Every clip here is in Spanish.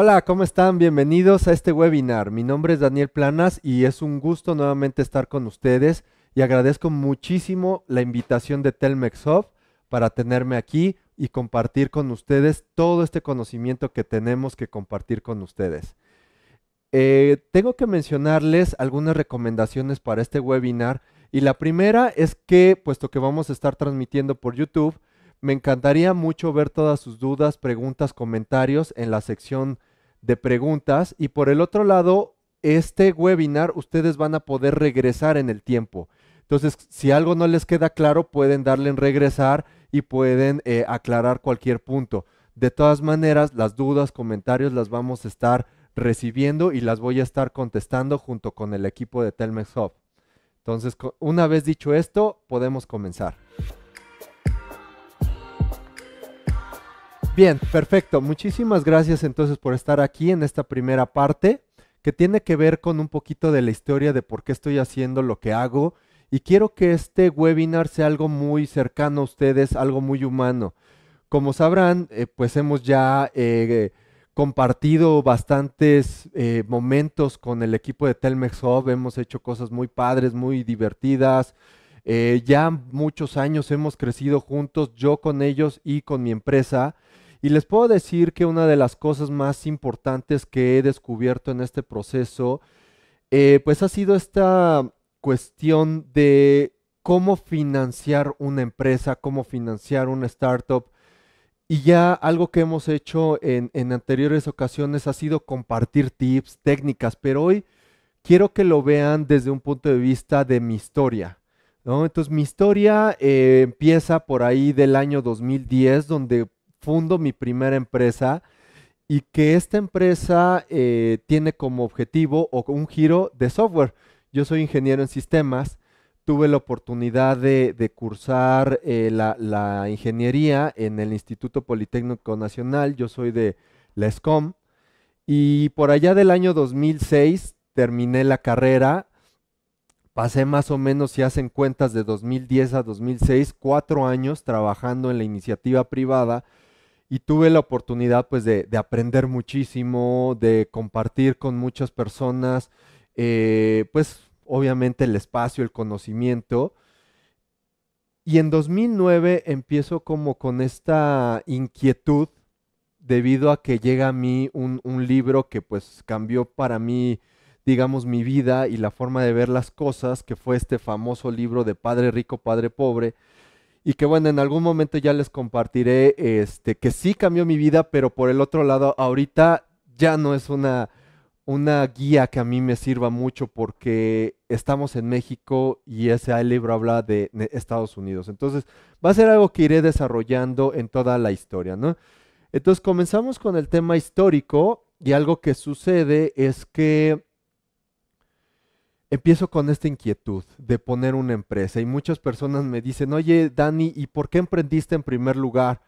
Hola, ¿cómo están? Bienvenidos a este webinar. Mi nombre es Daniel Planas y es un gusto nuevamente estar con ustedes y agradezco muchísimo la invitación de Telmex para tenerme aquí y compartir con ustedes todo este conocimiento que tenemos que compartir con ustedes. Eh, tengo que mencionarles algunas recomendaciones para este webinar y la primera es que, puesto que vamos a estar transmitiendo por YouTube, me encantaría mucho ver todas sus dudas, preguntas, comentarios en la sección de preguntas y por el otro lado, este webinar ustedes van a poder regresar en el tiempo. Entonces, si algo no les queda claro, pueden darle en regresar y pueden eh, aclarar cualquier punto. De todas maneras, las dudas, comentarios las vamos a estar recibiendo y las voy a estar contestando junto con el equipo de Telmex Hub. Entonces, una vez dicho esto, podemos comenzar. Bien, perfecto. Muchísimas gracias entonces por estar aquí en esta primera parte que tiene que ver con un poquito de la historia de por qué estoy haciendo lo que hago y quiero que este webinar sea algo muy cercano a ustedes, algo muy humano. Como sabrán, eh, pues hemos ya eh, compartido bastantes eh, momentos con el equipo de Telmex Hub, hemos hecho cosas muy padres, muy divertidas. ya muchos años hemos crecido juntos, yo con ellos y con mi empresa. Y les puedo decir que una de las cosas más importantes que he descubierto en este proceso, eh, pues ha sido esta cuestión de cómo financiar una empresa, cómo financiar una startup. Y ya algo que hemos hecho en, anteriores ocasiones ha sido compartir tips, técnicas, pero hoy quiero que lo vean desde un punto de vista de mi historia. Entonces mi historia eh, empieza por ahí del año 2010, donde fundo mi primera empresa y que esta empresa eh, tiene como objetivo o un giro de software. Yo soy ingeniero en sistemas, tuve la oportunidad de, cursar eh, la, ingeniería en el Instituto Politécnico Nacional, yo soy de la ESCOM, y por allá del año 2006 terminé la carrera, pasé más o menos, si hacen cuentas, de 2010 a 2006, cuatro años trabajando en la iniciativa privada, y tuve la oportunidad pues de, aprender muchísimo, de compartir con muchas personas, eh, pues obviamente el espacio, el conocimiento. Y en 2009 empiezo como con esta inquietud debido a que llega a mí un, un libro que pues cambió para mí, digamos, mi vida y la forma de ver las cosas, que fue este famoso libro de Padre Rico, Padre Pobre, y que bueno, en algún momento ya les compartiré este, que sí cambió mi vida, pero por el otro lado, ahorita ya no es una, una guía que a mí me sirva mucho porque estamos en México y ese libro habla de Estados Unidos. Entonces, va a ser algo que iré desarrollando en toda la historia, ¿no? Entonces, comenzamos con el tema histórico y algo que sucede es que empiezo con esta inquietud de poner una empresa y muchas personas me dicen, oye Dani, ¿y por qué emprendiste en primer lugar?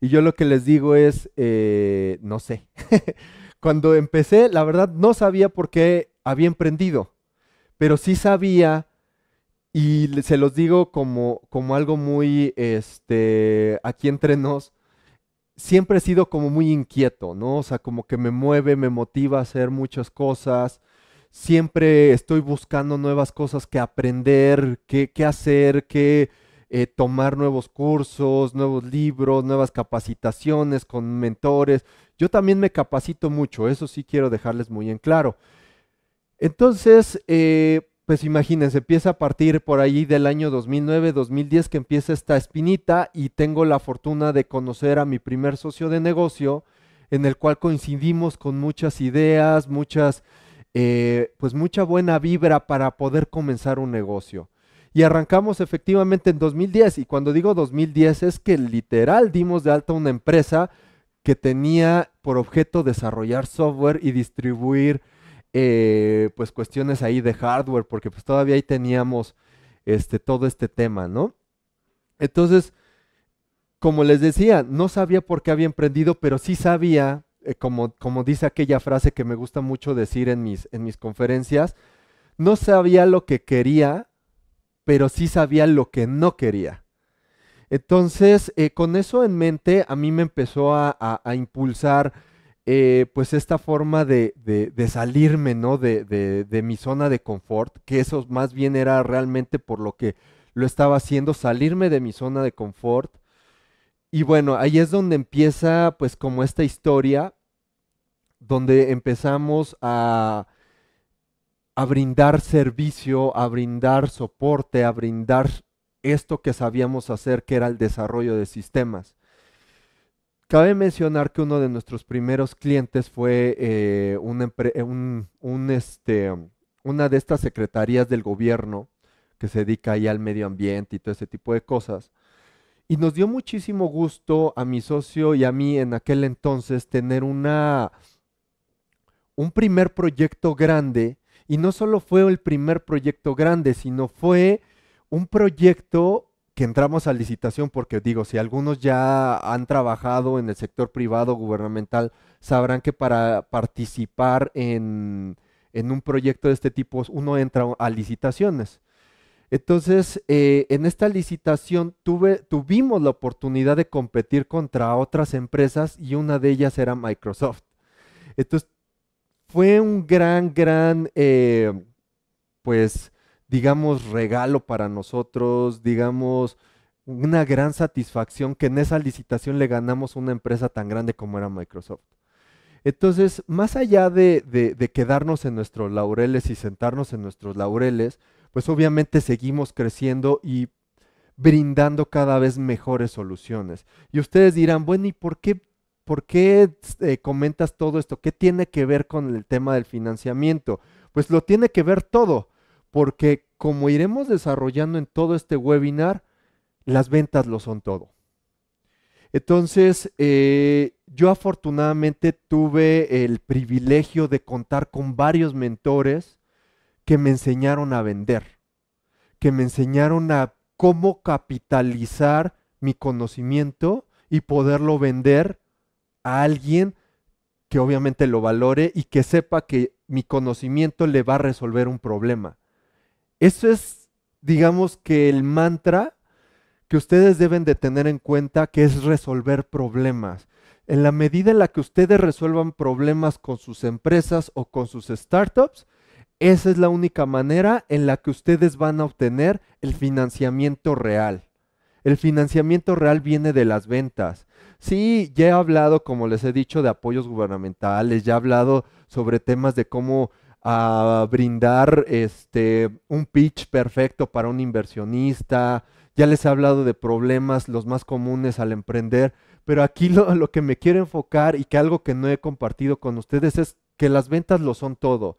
Y yo lo que les digo es, eh, no sé. Cuando empecé, la verdad, no sabía por qué había emprendido, pero sí sabía y se los digo como, como algo muy, este, aquí entre nos, siempre he sido como muy inquieto, ¿no? O sea, como que me mueve, me motiva a hacer muchas cosas siempre estoy buscando nuevas cosas que aprender, que, hacer, que eh, tomar nuevos cursos, nuevos libros, nuevas capacitaciones con mentores. Yo también me capacito mucho, eso sí quiero dejarles muy en claro. Entonces, eh, pues imagínense, empieza a partir por allí del año 2009-2010 que empieza esta espinita y tengo la fortuna de conocer a mi primer socio de negocio en el cual coincidimos con muchas ideas, muchas eh, pues mucha buena vibra para poder comenzar un negocio. Y arrancamos efectivamente en 2010. Y cuando digo 2010 es que literal dimos de alta una empresa que tenía por objeto desarrollar software y distribuir eh, pues cuestiones ahí de hardware, porque pues todavía ahí teníamos este, todo este tema, ¿no? Entonces, como les decía, no sabía por qué había emprendido, pero sí sabía eh, como, dice aquella frase que me gusta mucho decir en mis, en mis conferencias, no sabía lo que quería, pero sí sabía lo que no quería. Entonces, eh, con eso en mente, a mí me empezó a, impulsar eh, pues esta forma de, salirme, ¿no? De, de, mi zona de confort, que eso más bien era realmente por lo que lo estaba haciendo, salirme de mi zona de confort, y bueno, ahí es donde empieza pues como esta historia, donde empezamos a, a brindar servicio, a brindar soporte, a brindar esto que sabíamos hacer, que era el desarrollo de sistemas. Cabe mencionar que uno de nuestros primeros clientes fue eh, eh, este, una de estas secretarías del gobierno que se dedica ahí al medio ambiente y todo ese tipo de cosas. Y nos dio muchísimo gusto a mi socio y a mí en aquel entonces tener una, un primer proyecto grande. Y no solo fue el primer proyecto grande, sino fue un proyecto que entramos a licitación porque digo, si algunos ya han trabajado en el sector privado gubernamental, sabrán que para participar en un proyecto de este tipo uno entra a licitaciones. Entonces, eh, en esta licitación tuvimos la oportunidad de competir contra otras empresas y una de ellas era Microsoft. Entonces, fue un gran, gran, eh, pues, digamos, regalo para nosotros, digamos, una gran satisfacción que en esa licitación le ganamos una empresa tan grande como era Microsoft. Entonces, más allá de quedarnos en nuestros laureles y sentarnos en nuestros laureles, pues obviamente seguimos creciendo y brindando cada vez mejores soluciones. Y ustedes dirán, bueno, ¿y por qué, por qué eh, comentas todo esto? ¿Qué tiene que ver con el tema del financiamiento? Pues lo tiene que ver todo, porque como iremos desarrollando en todo este webinar, las ventas lo son todo. Entonces, eh, yo afortunadamente tuve el privilegio de contar con varios mentores que me enseñaron a vender, que me enseñaron a cómo capitalizar mi conocimiento y poderlo vender a alguien que obviamente lo valore y que sepa que mi conocimiento le va a resolver un problema. Eso es, digamos que el mantra que ustedes deben de tener en cuenta, que es resolver problemas. En la medida en la que ustedes resuelvan problemas con sus empresas o con sus startups, esa es la única manera en la que ustedes van a obtener el financiamiento real. El financiamiento real viene de las ventas. Sí, ya he hablado, como les he dicho, de apoyos gubernamentales, ya he hablado sobre temas de cómo ah, brindar este un pitch perfecto para un inversionista. Ya les he hablado de problemas los más comunes al emprender, pero aquí lo, lo, que me quiero enfocar y que algo que no he compartido con ustedes es que las ventas lo son todo.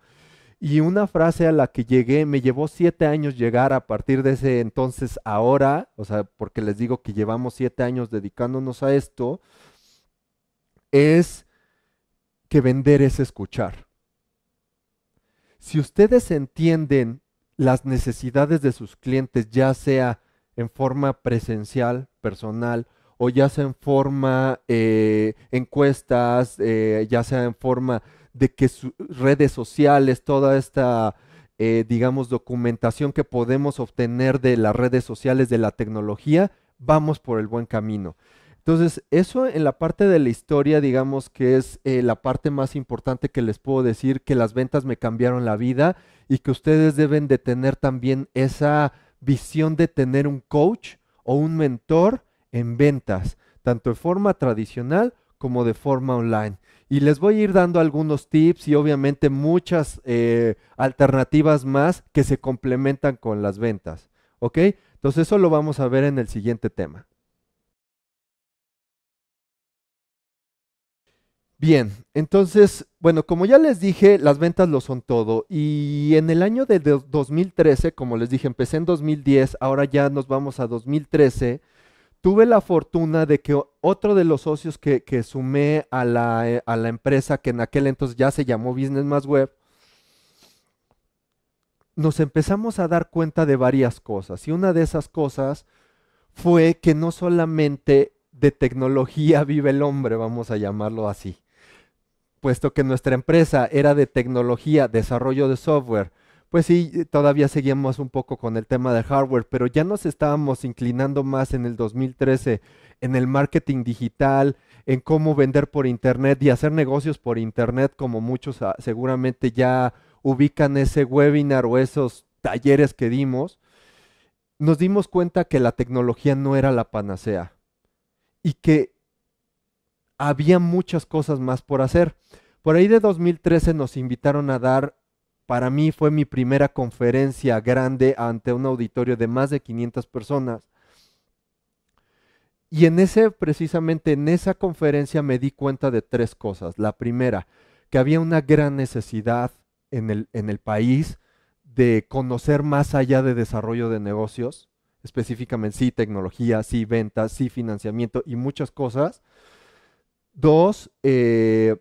Y una frase a la que llegué, me llevó siete años llegar a partir de ese entonces ahora, o sea, porque les digo que llevamos siete años dedicándonos a esto, es que vender es escuchar. Si ustedes entienden las necesidades de sus clientes, ya sea en forma presencial, personal, o ya sea en forma eh, encuestas, eh, ya sea en forma de que sus redes sociales, toda esta, eh, digamos, documentación que podemos obtener de las redes sociales, de la tecnología, vamos por el buen camino. Entonces, eso en la parte de la historia, digamos que es eh, la parte más importante que les puedo decir, que las ventas me cambiaron la vida y que ustedes deben de tener también esa visión de tener un coach o un mentor en ventas, tanto de forma tradicional como de forma online y les voy a ir dando algunos tips y obviamente muchas eh, alternativas más que se complementan con las ventas. ¿Ok? Entonces eso lo vamos a ver en el siguiente tema. Bien, entonces, bueno, como ya les dije, las ventas lo son todo. Y en el año de 2013, como les dije, empecé en 2010, ahora ya nos vamos a 2013 tuve la fortuna de que otro de los socios que, sumé a la, eh, a la, empresa, que en aquel entonces ya se llamó Business Más Web, nos empezamos a dar cuenta de varias cosas. Y una de esas cosas fue que no solamente de tecnología vive el hombre, vamos a llamarlo así, puesto que nuestra empresa era de tecnología, desarrollo de software, pues sí, eh, todavía seguíamos un poco con el tema de hardware, pero ya nos estábamos inclinando más en el 2013 en el marketing digital, en cómo vender por Internet y hacer negocios por Internet, como muchos ah, seguramente ya ubican ese webinar o esos talleres que dimos, nos dimos cuenta que la tecnología no era la panacea y que había muchas cosas más por hacer. Por ahí de 2013 nos invitaron a dar para mí fue mi primera conferencia grande ante un auditorio de más de 500 personas. Y en ese, precisamente en esa conferencia me di cuenta de tres cosas. La primera, que había una gran necesidad en el, país de conocer más allá de desarrollo de negocios, específicamente sí tecnología, sí ventas, sí financiamiento y muchas cosas. Dos, eh,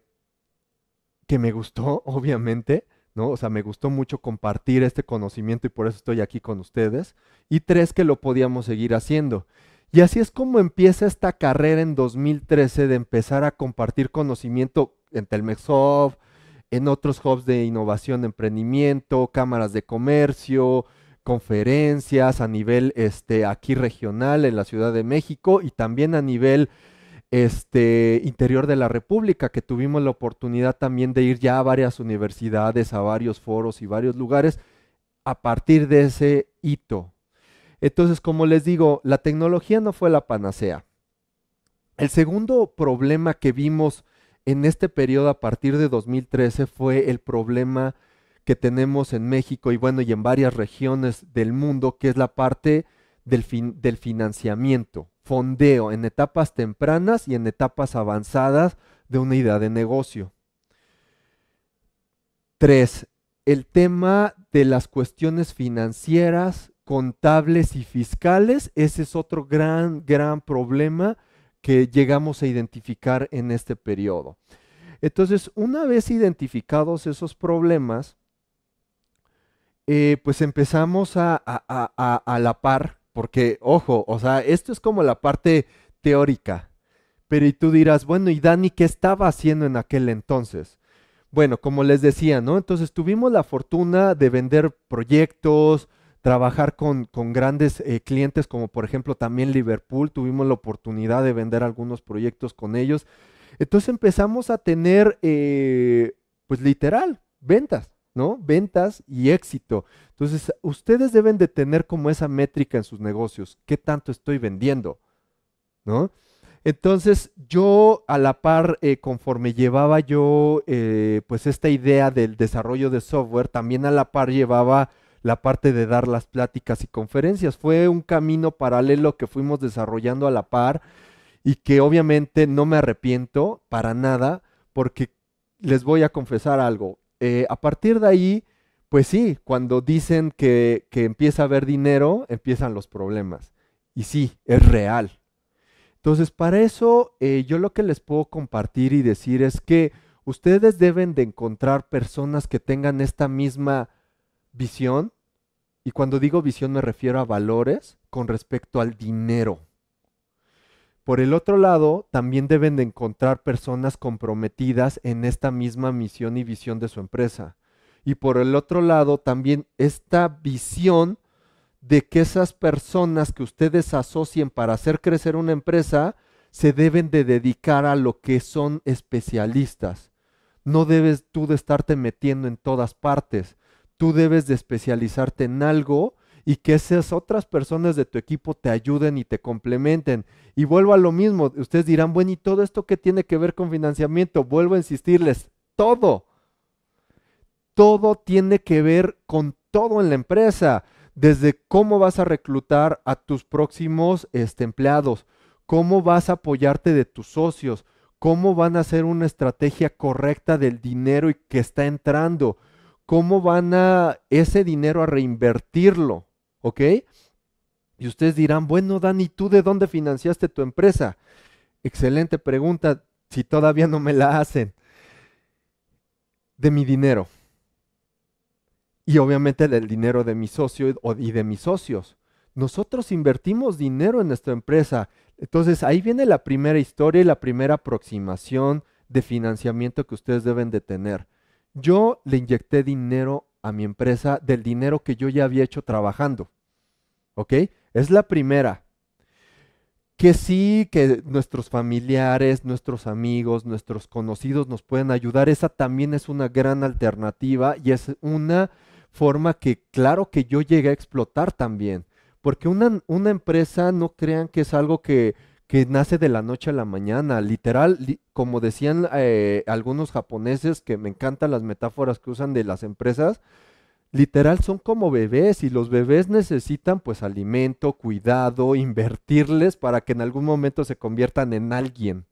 que me gustó, obviamente, o sea, me gustó mucho compartir este conocimiento y por eso estoy aquí con ustedes. Y tres, que lo podíamos seguir haciendo. Y así es como empieza esta carrera en 2013 de empezar a compartir conocimiento en Telmex en otros hubs de innovación, emprendimiento, cámaras de comercio, conferencias a nivel este, aquí regional en la Ciudad de México y también a nivel este, interior de la República, que tuvimos la oportunidad también de ir ya a varias universidades, a varios foros y varios lugares, a partir de ese hito. Entonces, como les digo, la tecnología no fue la panacea. El segundo problema que vimos en este periodo a partir de 2013 fue el problema que tenemos en México y bueno, y en varias regiones del mundo, que es la parte del, del financiamiento, fondeo en etapas tempranas y en etapas avanzadas de una idea de negocio. Tres, el tema de las cuestiones financieras, contables y fiscales, ese es otro gran, gran problema que llegamos a identificar en este periodo. Entonces, una vez identificados esos problemas, eh, pues empezamos a, a la par porque, ojo, o sea, esto es como la parte teórica. Pero y tú dirás, bueno, ¿y Dani qué estaba haciendo en aquel entonces? Bueno, como les decía, ¿no? Entonces tuvimos la fortuna de vender proyectos, trabajar con, grandes eh, clientes como por ejemplo también Liverpool, tuvimos la oportunidad de vender algunos proyectos con ellos. Entonces empezamos a tener, eh, pues literal, ventas. ¿no? Ventas y éxito. Entonces, ustedes deben de tener como esa métrica en sus negocios. ¿Qué tanto estoy vendiendo? ¿No? Entonces, yo a la par, eh, conforme llevaba yo, eh, pues esta idea del desarrollo de software, también a la par llevaba la parte de dar las pláticas y conferencias. Fue un camino paralelo que fuimos desarrollando a la par y que obviamente no me arrepiento para nada porque les voy a confesar algo. Eh, a partir de ahí, pues sí, cuando dicen que, empieza a haber dinero, empiezan los problemas. Y sí, es real. Entonces, para eso eh, yo lo que les puedo compartir y decir es que ustedes deben de encontrar personas que tengan esta misma visión. Y cuando digo visión me refiero a valores con respecto al dinero. Por el otro lado, también deben de encontrar personas comprometidas en esta misma misión y visión de su empresa. Y por el otro lado, también esta visión de que esas personas que ustedes asocien para hacer crecer una empresa se deben de dedicar a lo que son especialistas. No debes tú de estarte metiendo en todas partes. Tú debes de especializarte en algo y que esas otras personas de tu equipo te ayuden y te complementen. Y vuelvo a lo mismo, ustedes dirán, bueno, ¿y todo esto qué tiene que ver con financiamiento? Vuelvo a insistirles, todo. Todo tiene que ver con todo en la empresa, desde cómo vas a reclutar a tus próximos este, empleados, cómo vas a apoyarte de tus socios, cómo van a hacer una estrategia correcta del dinero que está entrando, cómo van a ese dinero a reinvertirlo. ¿Ok? Y ustedes dirán, bueno, Dani, ¿tú de dónde financiaste tu empresa? Excelente pregunta, si todavía no me la hacen. De mi dinero. Y obviamente del dinero de mi socio y de mis socios. Nosotros invertimos dinero en nuestra empresa. Entonces ahí viene la primera historia y la primera aproximación de financiamiento que ustedes deben de tener. Yo le inyecté dinero a mi empresa del dinero que yo ya había hecho trabajando. ¿ok? Es la primera. Que sí, que nuestros familiares, nuestros amigos, nuestros conocidos nos pueden ayudar. Esa también es una gran alternativa y es una forma que claro que yo llegué a explotar también. Porque una, una empresa, no crean que es algo que, nace de la noche a la mañana. Literal, como decían eh, algunos japoneses, que me encantan las metáforas que usan de las empresas, literal son como bebés y los bebés necesitan pues alimento, cuidado, invertirles para que en algún momento se conviertan en alguien.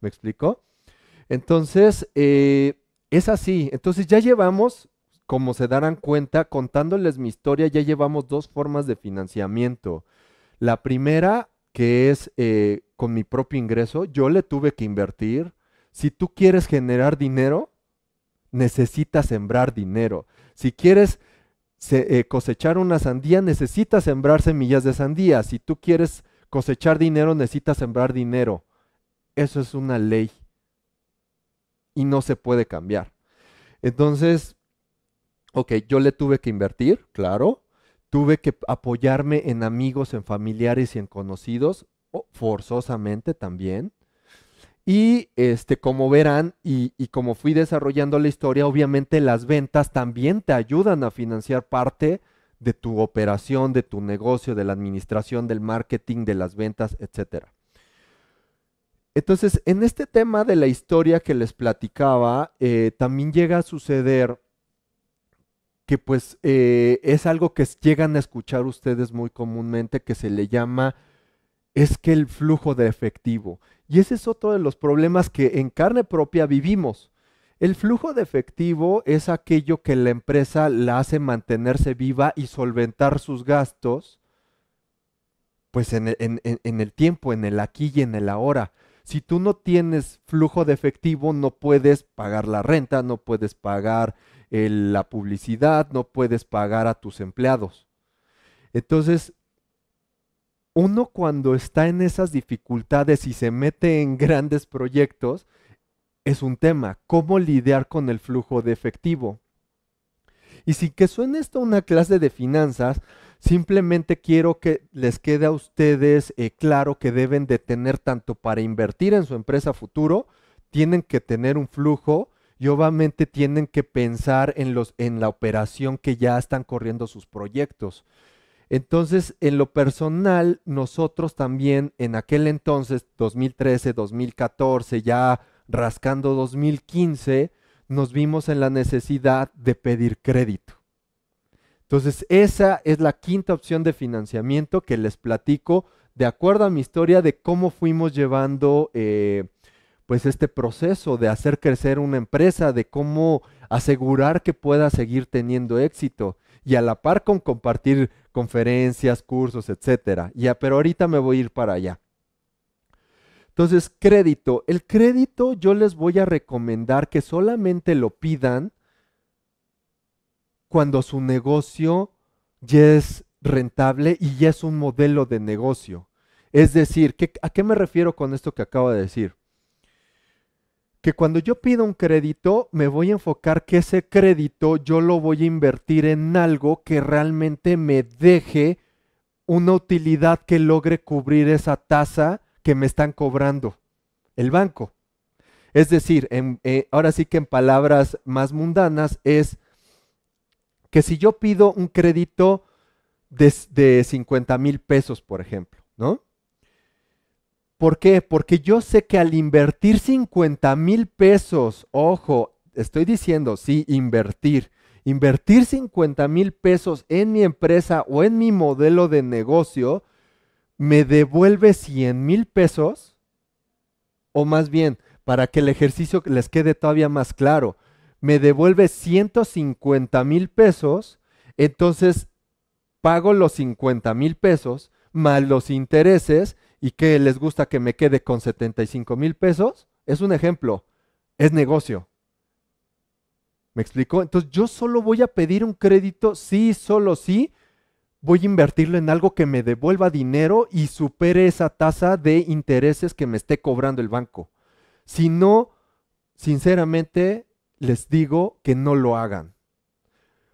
¿Me explico? Entonces, eh, es así. Entonces ya llevamos, como se darán cuenta, contándoles mi historia, ya llevamos dos formas de financiamiento. La primera, que es eh, con mi propio ingreso, yo le tuve que invertir. Si tú quieres generar dinero, necesitas sembrar dinero. Si quieres eh, cosechar una sandía, necesitas sembrar semillas de sandía. Si tú quieres cosechar dinero, necesitas sembrar dinero. Eso es una ley y no se puede cambiar. Entonces, ok, yo le tuve que invertir, claro. Tuve que apoyarme en amigos, en familiares y en conocidos, forzosamente también. Y este, como verán, y, como fui desarrollando la historia, obviamente las ventas también te ayudan a financiar parte de tu operación, de tu negocio, de la administración, del marketing, de las ventas, etc. Entonces, en este tema de la historia que les platicaba, eh, también llega a suceder que pues eh, es algo que llegan a escuchar ustedes muy comúnmente, que se le llama es que el flujo de efectivo. Y ese es otro de los problemas que en carne propia vivimos. El flujo de efectivo es aquello que la empresa la hace mantenerse viva y solventar sus gastos, pues en, e, el tiempo, en el aquí y en el ahora. Si tú no tienes flujo de efectivo, no puedes pagar la renta, no puedes pagar eh, la publicidad, no puedes pagar a tus empleados. Entonces, uno cuando está en esas dificultades y se mete en grandes proyectos, es un tema, cómo lidiar con el flujo de efectivo. Y sin que suene esto una clase de finanzas, simplemente quiero que les quede a ustedes eh, claro que deben de tener tanto para invertir en su empresa futuro, tienen que tener un flujo y obviamente tienen que pensar en la operación que ya están corriendo sus proyectos. Entonces, en lo personal, nosotros también en aquel entonces, 2013, 2014, ya rascando 2015, nos vimos en la necesidad de pedir crédito. Entonces, esa es la quinta opción de financiamiento que les platico de acuerdo a mi historia de cómo fuimos llevando eh, pues este proceso de hacer crecer una empresa, de cómo asegurar que pueda seguir teniendo éxito y a la par con compartir conferencias, cursos, etcétera. Ya, pero ahorita me voy a ir para allá. Entonces, crédito. El crédito yo les voy a recomendar que solamente lo pidan cuando su negocio ya es rentable y ya es un modelo de negocio. Es decir, ¿a qué me refiero con esto que acabo de decir? que cuando yo pido un crédito, me voy a enfocar que ese crédito yo lo voy a invertir en algo que realmente me deje una utilidad que logre cubrir esa tasa que me están cobrando el banco. Es decir, eh, ahora sí que en palabras más mundanas es que si yo pido un crédito de 50 mil pesos, por ejemplo, ¿no? ¿Por qué? Porque yo sé que al invertir 50 mil pesos, ojo, estoy diciendo, sí, invertir, invertir 50 mil pesos en mi empresa o en mi modelo de negocio, me devuelve 100 mil pesos, o más bien, para que el ejercicio les quede todavía más claro, me devuelve 150 mil pesos, entonces pago los 50 mil pesos más los intereses y que les gusta que me quede con 75 mil pesos, es un ejemplo, es negocio. ¿Me explico? Entonces yo solo voy a pedir un crédito sí, solo sí, voy a invertirlo en algo que me devuelva dinero y supere esa tasa de intereses que me esté cobrando el banco. Si no, sinceramente les digo que no lo hagan.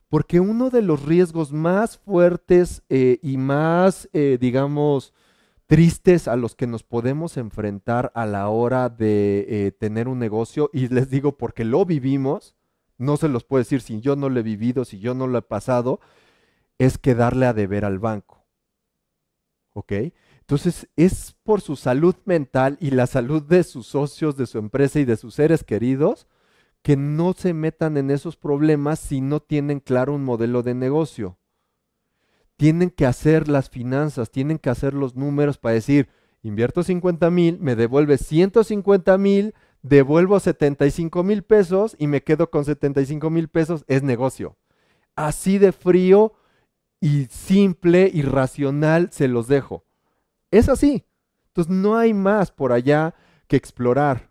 Porque uno de los riesgos más fuertes eh, y más, eh, digamos, tristes a los que nos podemos enfrentar a la hora de eh, tener un negocio, y les digo porque lo vivimos, no se los puedo decir si yo no lo he vivido, si yo no lo he pasado, es que darle a deber al banco. ¿Ok? Entonces es por su salud mental y la salud de sus socios, de su empresa y de sus seres queridos que no se metan en esos problemas si no tienen claro un modelo de negocio tienen que hacer las finanzas, tienen que hacer los números para decir, invierto 50 mil, me devuelve 150 mil, devuelvo 75 mil pesos y me quedo con 75 mil pesos, es negocio. Así de frío y simple y racional se los dejo. Es así. Entonces no hay más por allá que explorar.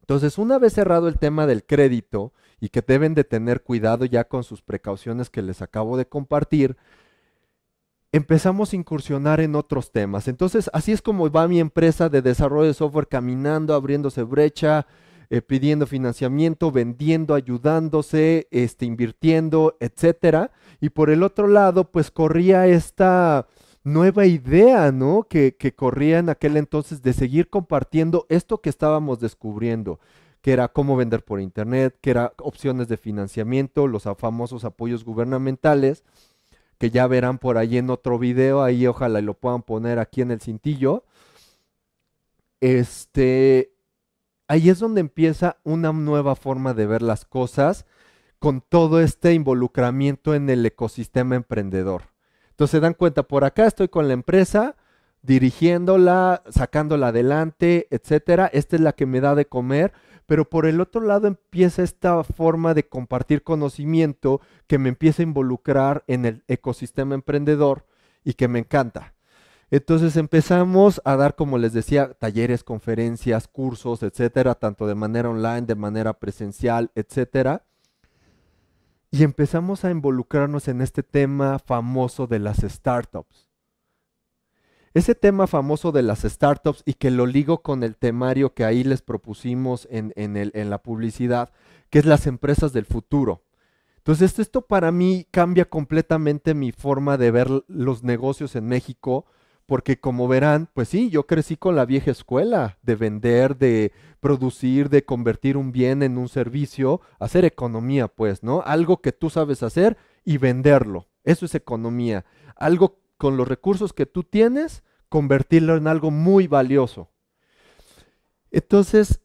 Entonces, una vez cerrado el tema del crédito y que deben de tener cuidado ya con sus precauciones que les acabo de compartir, empezamos a incursionar en otros temas. Entonces, así es como va mi empresa de desarrollo de software caminando, abriéndose brecha, eh, pidiendo financiamiento, vendiendo, ayudándose, este, invirtiendo, etcétera. Y por el otro lado, pues corría esta nueva idea, ¿no? Que, que corría en aquel entonces de seguir compartiendo esto que estábamos descubriendo que era cómo vender por internet, que era opciones de financiamiento, los famosos apoyos gubernamentales, que ya verán por ahí en otro video, ahí ojalá lo puedan poner aquí en el cintillo. Este, ahí es donde empieza una nueva forma de ver las cosas con todo este involucramiento en el ecosistema emprendedor. Entonces se dan cuenta, por acá estoy con la empresa, dirigiéndola, sacándola adelante, etcétera. Esta es la que me da de comer, pero por el otro lado empieza esta forma de compartir conocimiento que me empieza a involucrar en el ecosistema emprendedor y que me encanta. Entonces empezamos a dar, como les decía, talleres, conferencias, cursos, etcétera, tanto de manera online, de manera presencial, etcétera. Y empezamos a involucrarnos en este tema famoso de las startups. Ese tema famoso de las startups y que lo ligo con el temario que ahí les propusimos en, el, en la publicidad, que es las empresas del futuro. Entonces, esto, para mí cambia completamente mi forma de ver los negocios en México, porque como verán, pues sí, yo crecí con la vieja escuela de vender, de producir, de convertir un bien en un servicio, hacer economía, pues, ¿no? Algo que tú sabes hacer y venderlo. Eso es economía. Algo con los recursos que tú tienes, convertirlo en algo muy valioso. Entonces,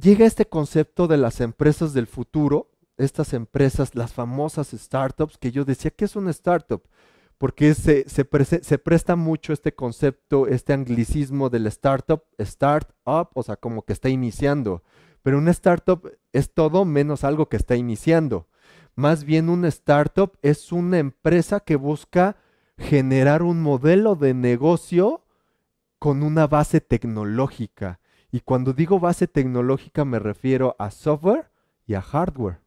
llega este concepto de las empresas del futuro, estas empresas, las famosas startups, que yo decía ¿qué es una startup, porque se, se, se, presta mucho este concepto, este anglicismo del startup, startup, o sea, como que está iniciando. Pero una startup es todo menos algo que está iniciando. Más bien una startup es una empresa que busca generar un modelo de negocio con una base tecnológica. Y cuando digo base tecnológica me refiero a software y a hardware.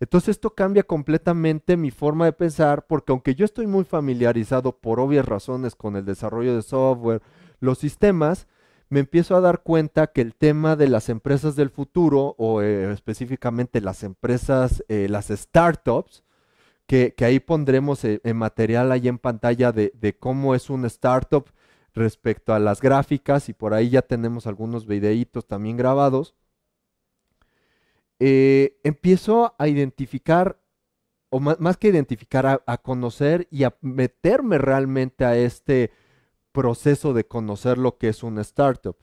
Entonces esto cambia completamente mi forma de pensar porque aunque yo estoy muy familiarizado por obvias razones con el desarrollo de software, los sistemas, me empiezo a dar cuenta que el tema de las empresas del futuro, o eh, específicamente las empresas, eh, las startups, que, ahí pondremos eh, en material ahí en pantalla de, cómo es una startup respecto a las gráficas, y por ahí ya tenemos algunos videitos también grabados, empiezo a identificar, o más, que identificar, a, a, conocer y a meterme realmente a este proceso de conocer lo que es una startup.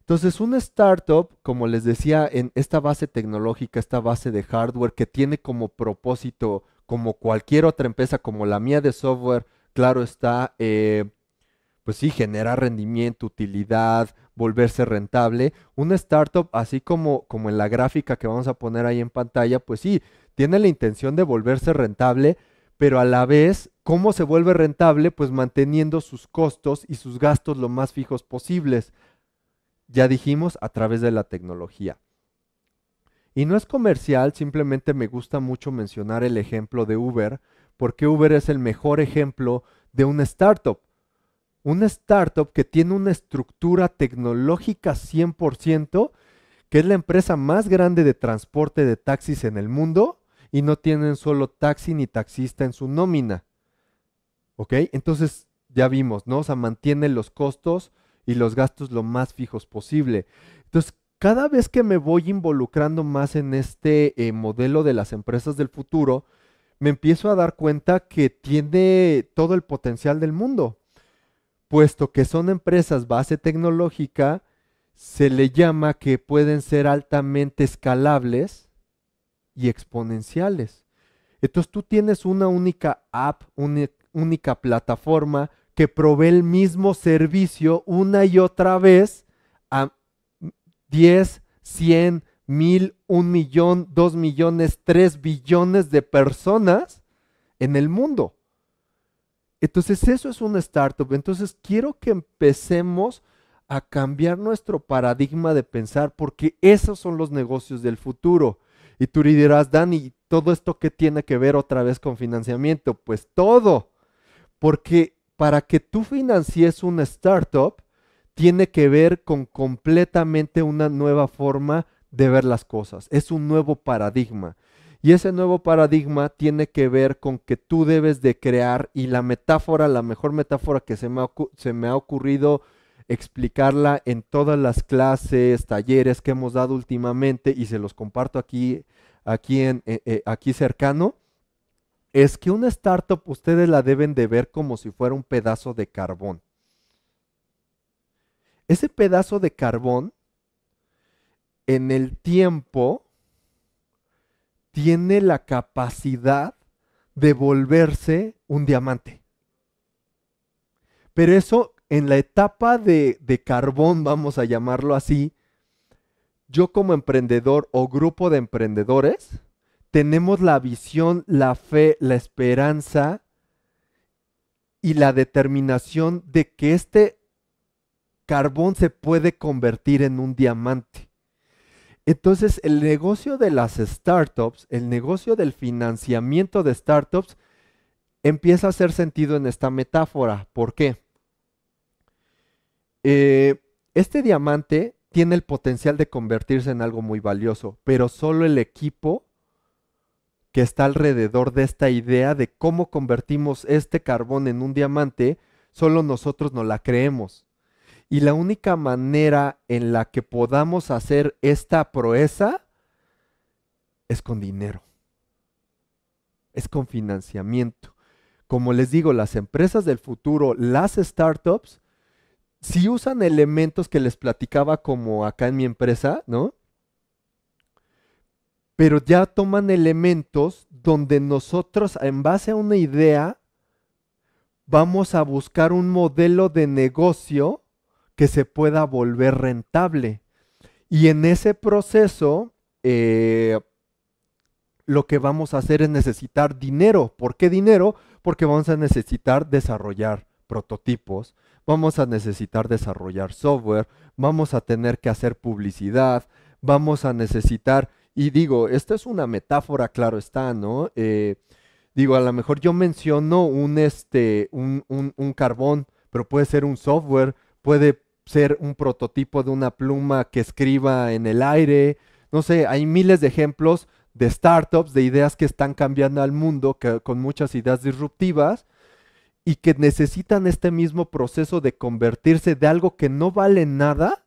Entonces, una startup, como les decía, en esta base tecnológica, esta base de hardware que tiene como propósito, como cualquier otra empresa, como la mía de software, claro está, eh, pues sí, generar rendimiento, utilidad, volverse rentable. Una startup, así como, como en la gráfica que vamos a poner ahí en pantalla, pues sí, tiene la intención de volverse rentable, pero a la vez, ¿cómo se vuelve rentable? Pues manteniendo sus costos y sus gastos lo más fijos posibles. Ya dijimos, a través de la tecnología. Y no es comercial, simplemente me gusta mucho mencionar el ejemplo de Uber, porque Uber es el mejor ejemplo de una startup. Una startup que tiene una estructura tecnológica 100%, que es la empresa más grande de transporte de taxis en el mundo, y no tienen solo taxi ni taxista en su nómina. ¿Ok? Entonces, ya vimos, ¿no? O sea, mantiene los costos y los gastos lo más fijos posible. Entonces, cada vez que me voy involucrando más en este eh, modelo de las empresas del futuro, me empiezo a dar cuenta que tiene todo el potencial del mundo. Puesto que son empresas base tecnológica, se le llama que pueden ser altamente escalables y exponenciales. Entonces tú tienes una única app, una única plataforma que provee el mismo servicio una y otra vez a 10, 100, 1000, 1 millón, 2 millones, 3 billones de personas en el mundo. Entonces eso es una startup. Entonces quiero que empecemos a cambiar nuestro paradigma de pensar porque esos son los negocios del futuro. Y tú dirás, Dani, ¿todo esto qué tiene que ver otra vez con financiamiento? Pues todo. Porque para que tú financies una startup, tiene que ver con completamente una nueva forma de ver las cosas. Es un nuevo paradigma. Y ese nuevo paradigma tiene que ver con que tú debes de crear, y la metáfora, la mejor metáfora que se me se me ha ocurrido explicarla en todas las clases, talleres que hemos dado últimamente y se los comparto aquí, aquí, en, eh, eh, aquí cercano, es que una startup ustedes la deben de ver como si fuera un pedazo de carbón. Ese pedazo de carbón en el tiempo tiene la capacidad de volverse un diamante. Pero eso en la etapa de, carbón, vamos a llamarlo así, yo como emprendedor o grupo de emprendedores, tenemos la visión, la fe, la esperanza y la determinación de que este carbón se puede convertir en un diamante. Entonces, el negocio de las startups, el negocio del financiamiento de startups, empieza a hacer sentido en esta metáfora. ¿Por qué? Eh, este diamante tiene el potencial de convertirse en algo muy valioso, pero solo el equipo que está alrededor de esta idea de cómo convertimos este carbón en un diamante, solo nosotros no la creemos. Y la única manera en la que podamos hacer esta proeza es con dinero, es con financiamiento. Como les digo, las empresas del futuro, las startups, si usan elementos que les platicaba como acá en mi empresa, ¿no? Pero ya toman elementos donde nosotros, en base a una idea, vamos a buscar un modelo de negocio que se pueda volver rentable. Y en ese proceso, eh, lo que vamos a hacer es necesitar dinero. ¿Por qué dinero? Porque vamos a necesitar desarrollar prototipos, vamos a necesitar desarrollar software, vamos a tener que hacer publicidad, vamos a necesitar, y digo, esta es una metáfora, claro está, ¿no? Eh, digo, a lo mejor yo menciono un, este, un, un, carbón, pero puede ser un software, puede ser un prototipo de una pluma que escriba en el aire, no sé, hay miles de ejemplos de startups, de ideas que están cambiando al mundo que, con muchas ideas disruptivas, y que necesitan este mismo proceso de convertirse de algo que no vale nada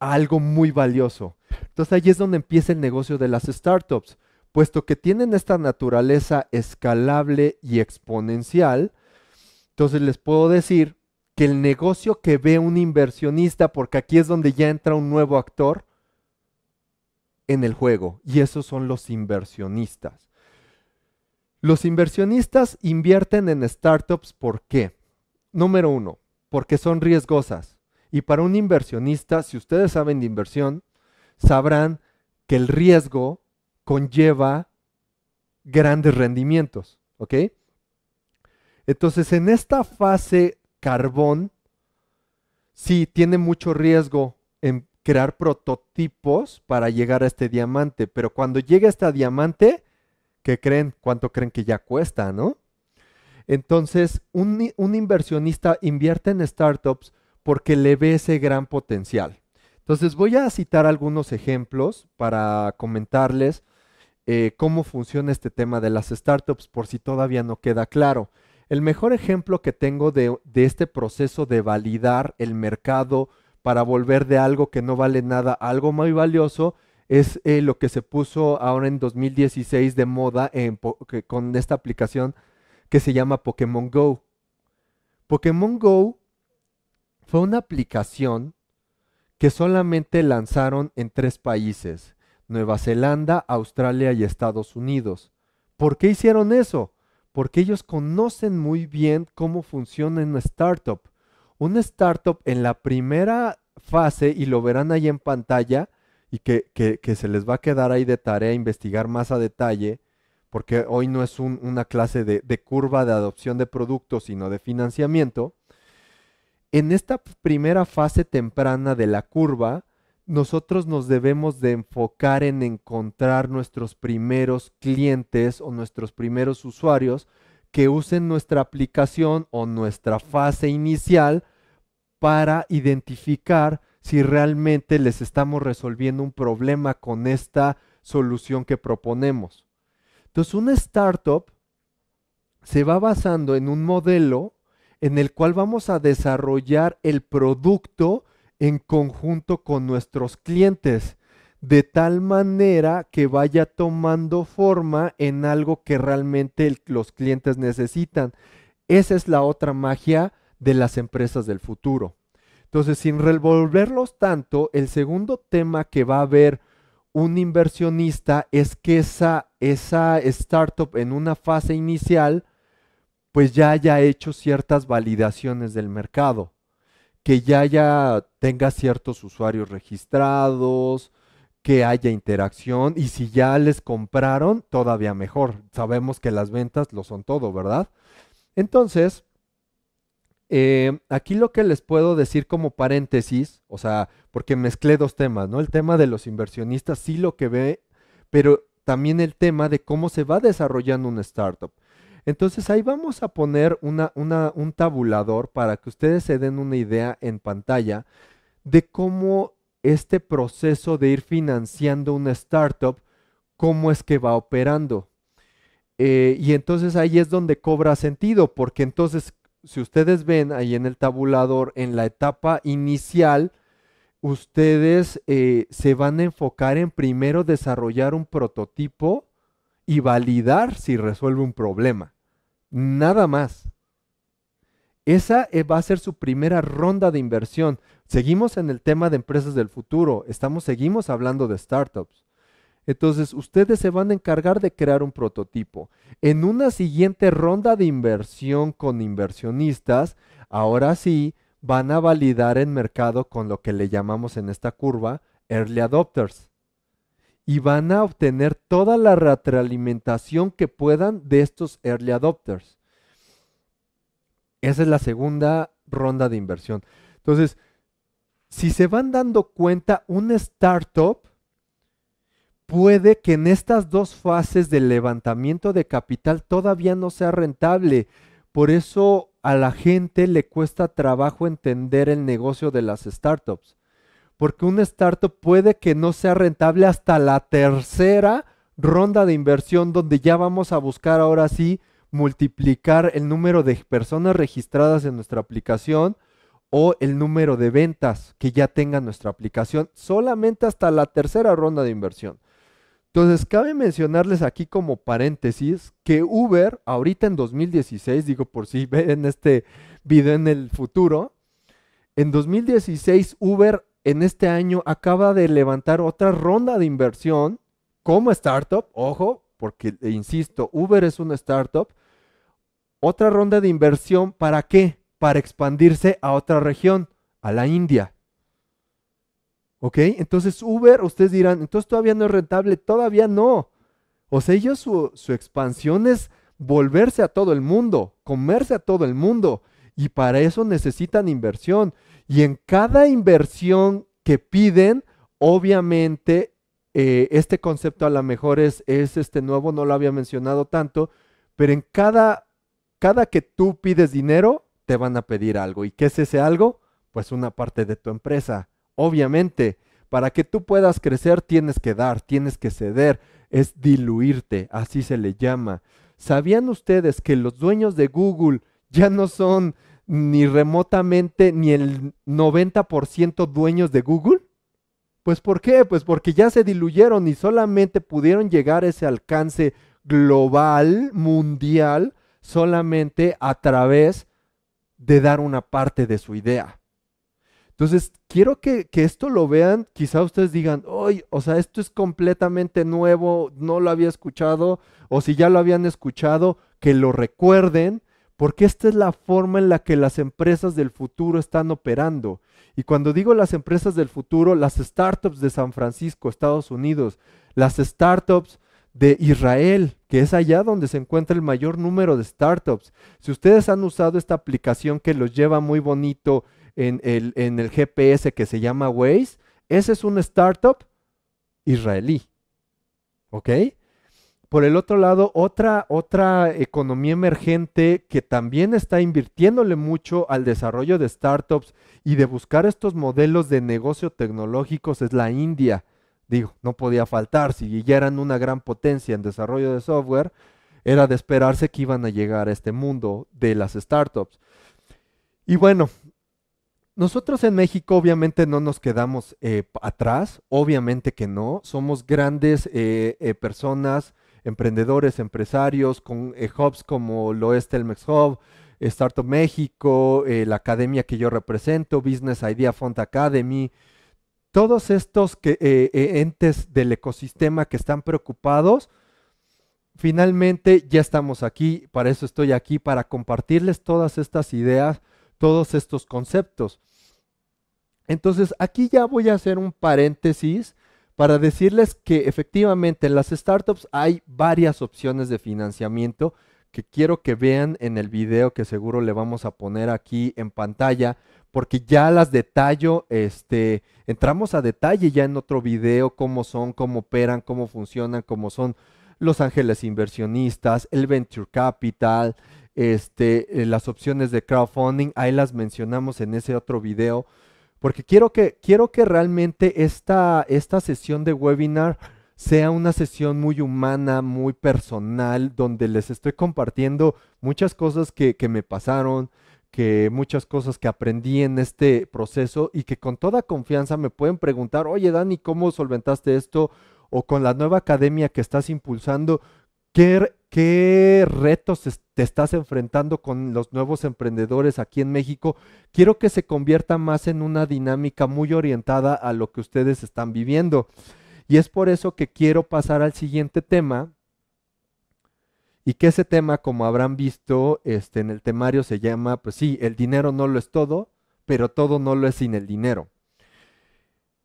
a algo muy valioso. Entonces ahí es donde empieza el negocio de las startups, puesto que tienen esta naturaleza escalable y exponencial. Entonces les puedo decir que el negocio que ve un inversionista, porque aquí es donde ya entra un nuevo actor en el juego, y esos son los inversionistas. Los inversionistas invierten en startups ¿por qué? Número uno, porque son riesgosas. Y para un inversionista, si ustedes saben de inversión, sabrán que el riesgo conlleva grandes rendimientos, ¿ok? Entonces, en esta fase carbón, sí, tiene mucho riesgo en crear prototipos para llegar a este diamante, pero cuando llega este diamante, ¿qué creen? ¿Cuánto creen que ya cuesta, no? Entonces, un, inversionista invierte en startups porque le ve ese gran potencial. Entonces, voy a citar algunos ejemplos para comentarles eh, cómo funciona este tema de las startups, por si todavía no queda claro. El mejor ejemplo que tengo de, de este proceso de validar el mercado para volver de algo que no vale nada a algo muy valioso es eh, lo que se puso ahora en 2016 de moda con esta aplicación que se llama Pokémon Go. Pokémon Go fue una aplicación que solamente lanzaron en tres países, Nueva Zelanda, Australia y Estados Unidos. ¿Por qué hicieron eso? Porque ellos conocen muy bien cómo funciona una startup. Una startup en la primera fase, y lo verán ahí en pantalla, y que, se les va a quedar ahí de tarea investigar más a detalle, porque hoy no es una clase de, de, curva de adopción de productos, sino de financiamiento. En esta primera fase temprana de la curva, nosotros nos debemos de enfocar en encontrar nuestros primeros clientes o nuestros primeros usuarios que usen nuestra aplicación o nuestra fase inicial para identificar si realmente les estamos resolviendo un problema con esta solución que proponemos. Entonces, una startup se va basando en un modelo en el cual vamos a desarrollar el producto en conjunto con nuestros clientes, de tal manera que vaya tomando forma en algo que realmente los clientes necesitan. Esa es la otra magia de las empresas del futuro. Entonces, sin revolverlos tanto, el segundo tema que va a ver un inversionista es que esa, esa startup en una fase inicial, pues ya haya hecho ciertas validaciones del mercado, que ya haya, tenga ciertos usuarios registrados, que haya interacción y si ya les compraron, todavía mejor. Sabemos que las ventas lo son todo, ¿verdad? Entonces, eh, aquí lo que les puedo decir como paréntesis, o sea, porque mezclé dos temas, ¿no? El tema de los inversionistas, sí lo que ve, pero también el tema de cómo se va desarrollando una startup. Entonces ahí vamos a poner un tabulador para que ustedes se den una idea en pantalla de cómo este proceso de ir financiando una startup, cómo es que va operando. Eh, y entonces ahí es donde cobra sentido, porque entonces si ustedes ven ahí en el tabulador, en la etapa inicial, ustedes eh, se van a enfocar en primero desarrollar un prototipo y validar si resuelve un problema. Nada más. Esa eh, va a ser su primera ronda de inversión. Seguimos en el tema de empresas del futuro. Estamos, seguimos hablando de startups. Entonces, ustedes se van a encargar de crear un prototipo. En una siguiente ronda de inversión con inversionistas, ahora sí, van a validar en mercado con lo que le llamamos en esta curva early adopters. Y van a obtener toda la retroalimentación que puedan de estos early adopters. Esa es la segunda ronda de inversión. Entonces, si se van dando cuenta, un startup puede que en estas dos fases del levantamiento de capital todavía no sea rentable. Por eso a la gente le cuesta trabajo entender el negocio de las startups. Porque una startup puede que no sea rentable hasta la tercera ronda de inversión donde ya vamos a buscar ahora sí multiplicar el número de personas registradas en nuestra aplicación o el número de ventas que ya tenga nuestra aplicación solamente hasta la tercera ronda de inversión. Entonces, cabe mencionarles aquí como paréntesis que Uber, ahorita en 2016, digo por si ven este video en el futuro, en 2016 Uber en este año acaba de levantar otra ronda de inversión como startup, ojo, porque eh, insisto, Uber es una startup, otra ronda de inversión para qué? Para expandirse a otra región, a la India. ¿Ok? Entonces Uber, ustedes dirán, entonces todavía no es rentable, todavía no. O sea, ellos su, su, expansión es volverse a todo el mundo, comerse a todo el mundo. Y para eso necesitan inversión. Y en cada inversión que piden, obviamente, eh, este concepto a lo mejor es, es, este nuevo, no lo había mencionado tanto, pero en cada, cada que tú pides dinero, te van a pedir algo. ¿Y qué es ese algo? Pues una parte de tu empresa Obviamente, para que tú puedas crecer tienes que dar, tienes que ceder, es diluirte, así se le llama. ¿Sabían ustedes que los dueños de Google ya no son ni remotamente ni el 90% dueños de Google? Pues ¿por qué? Pues porque ya se diluyeron y solamente pudieron llegar a ese alcance global, mundial, solamente a través de dar una parte de su idea. Entonces, quiero que, esto lo vean, quizá ustedes digan, hoy, o sea, esto es completamente nuevo, no lo había escuchado, o si ya lo habían escuchado, que lo recuerden, porque esta es la forma en la que las empresas del futuro están operando. Y cuando digo las empresas del futuro, las startups de San Francisco, Estados Unidos, las startups de Israel, que es allá donde se encuentra el mayor número de startups. Si ustedes han usado esta aplicación que los lleva muy bonito, en el, GPS que se llama Waze, ese es un startup israelí. ¿Ok? Por el otro lado, otra, otra economía emergente que también está invirtiéndole mucho al desarrollo de startups y de buscar estos modelos de negocio tecnológicos es la India. Digo, no podía faltar, si ya eran una gran potencia en desarrollo de software, era de esperarse que iban a llegar a este mundo de las startups. Y bueno, nosotros en México obviamente no nos quedamos eh, atrás, obviamente que no. Somos grandes eh, eh, personas, emprendedores, empresarios, con hubs como lo es Telmex Hub, Startup México, la academia que yo represento, Business Idea Font Academy. Todos estos que, entes del ecosistema que están preocupados, finalmente ya estamos aquí, para eso estoy aquí, para compartirles todas estas ideas todos estos conceptos. Entonces, aquí ya voy a hacer un paréntesis para decirles que efectivamente en las startups hay varias opciones de financiamiento que quiero que vean en el video que seguro le vamos a poner aquí en pantalla, porque ya las detallo, este, entramos a detalle ya en otro video cómo son, cómo operan, cómo funcionan, cómo son los ángeles inversionistas, el venture capital, este, eh, las opciones de crowdfunding, ahí las mencionamos en ese otro video, porque quiero que, quiero que realmente esta, esta sesión de webinar sea una sesión muy humana, muy personal, donde les estoy compartiendo muchas cosas que, me pasaron, que muchas cosas que aprendí en este proceso y que con toda confianza me pueden preguntar, oye Dani, ¿cómo solventaste esto? O con la nueva academia que estás impulsando, ¿Qué, retos te estás enfrentando con los nuevos emprendedores aquí en México? Quiero que se convierta más en una dinámica muy orientada a lo que ustedes están viviendo. Y es por eso que quiero pasar al siguiente tema. Y que ese tema, como habrán visto este, en el temario, se llama, pues sí, el dinero no lo es todo, pero todo no lo es sin el dinero.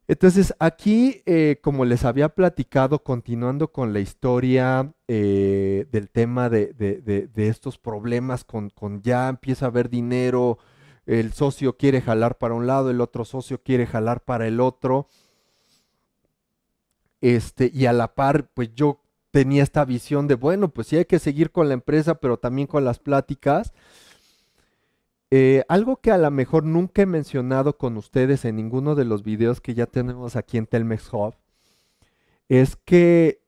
Entonces, aquí, eh, como les había platicado, continuando con la historia eh, del tema de, estos problemas, con, ya empieza a haber dinero, el socio quiere jalar para un lado, el otro socio quiere jalar para el otro. Este, y a la par, pues yo tenía esta visión de, bueno, pues sí hay que seguir con la empresa, pero también con las pláticas. Eh, algo que a lo mejor nunca he mencionado con ustedes en ninguno de los videos que ya tenemos aquí en Telmex Hub es que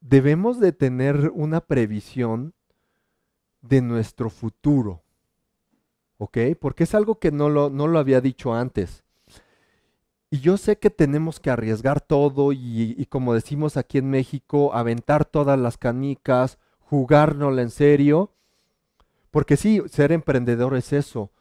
debemos de tener una previsión de nuestro futuro. ¿Ok? Porque es algo que no lo, había dicho antes. Y yo sé que tenemos que arriesgar todo y, como decimos aquí en México, aventar todas las canicas, jugárnosla en serio porque sí, ser emprendedor es eso.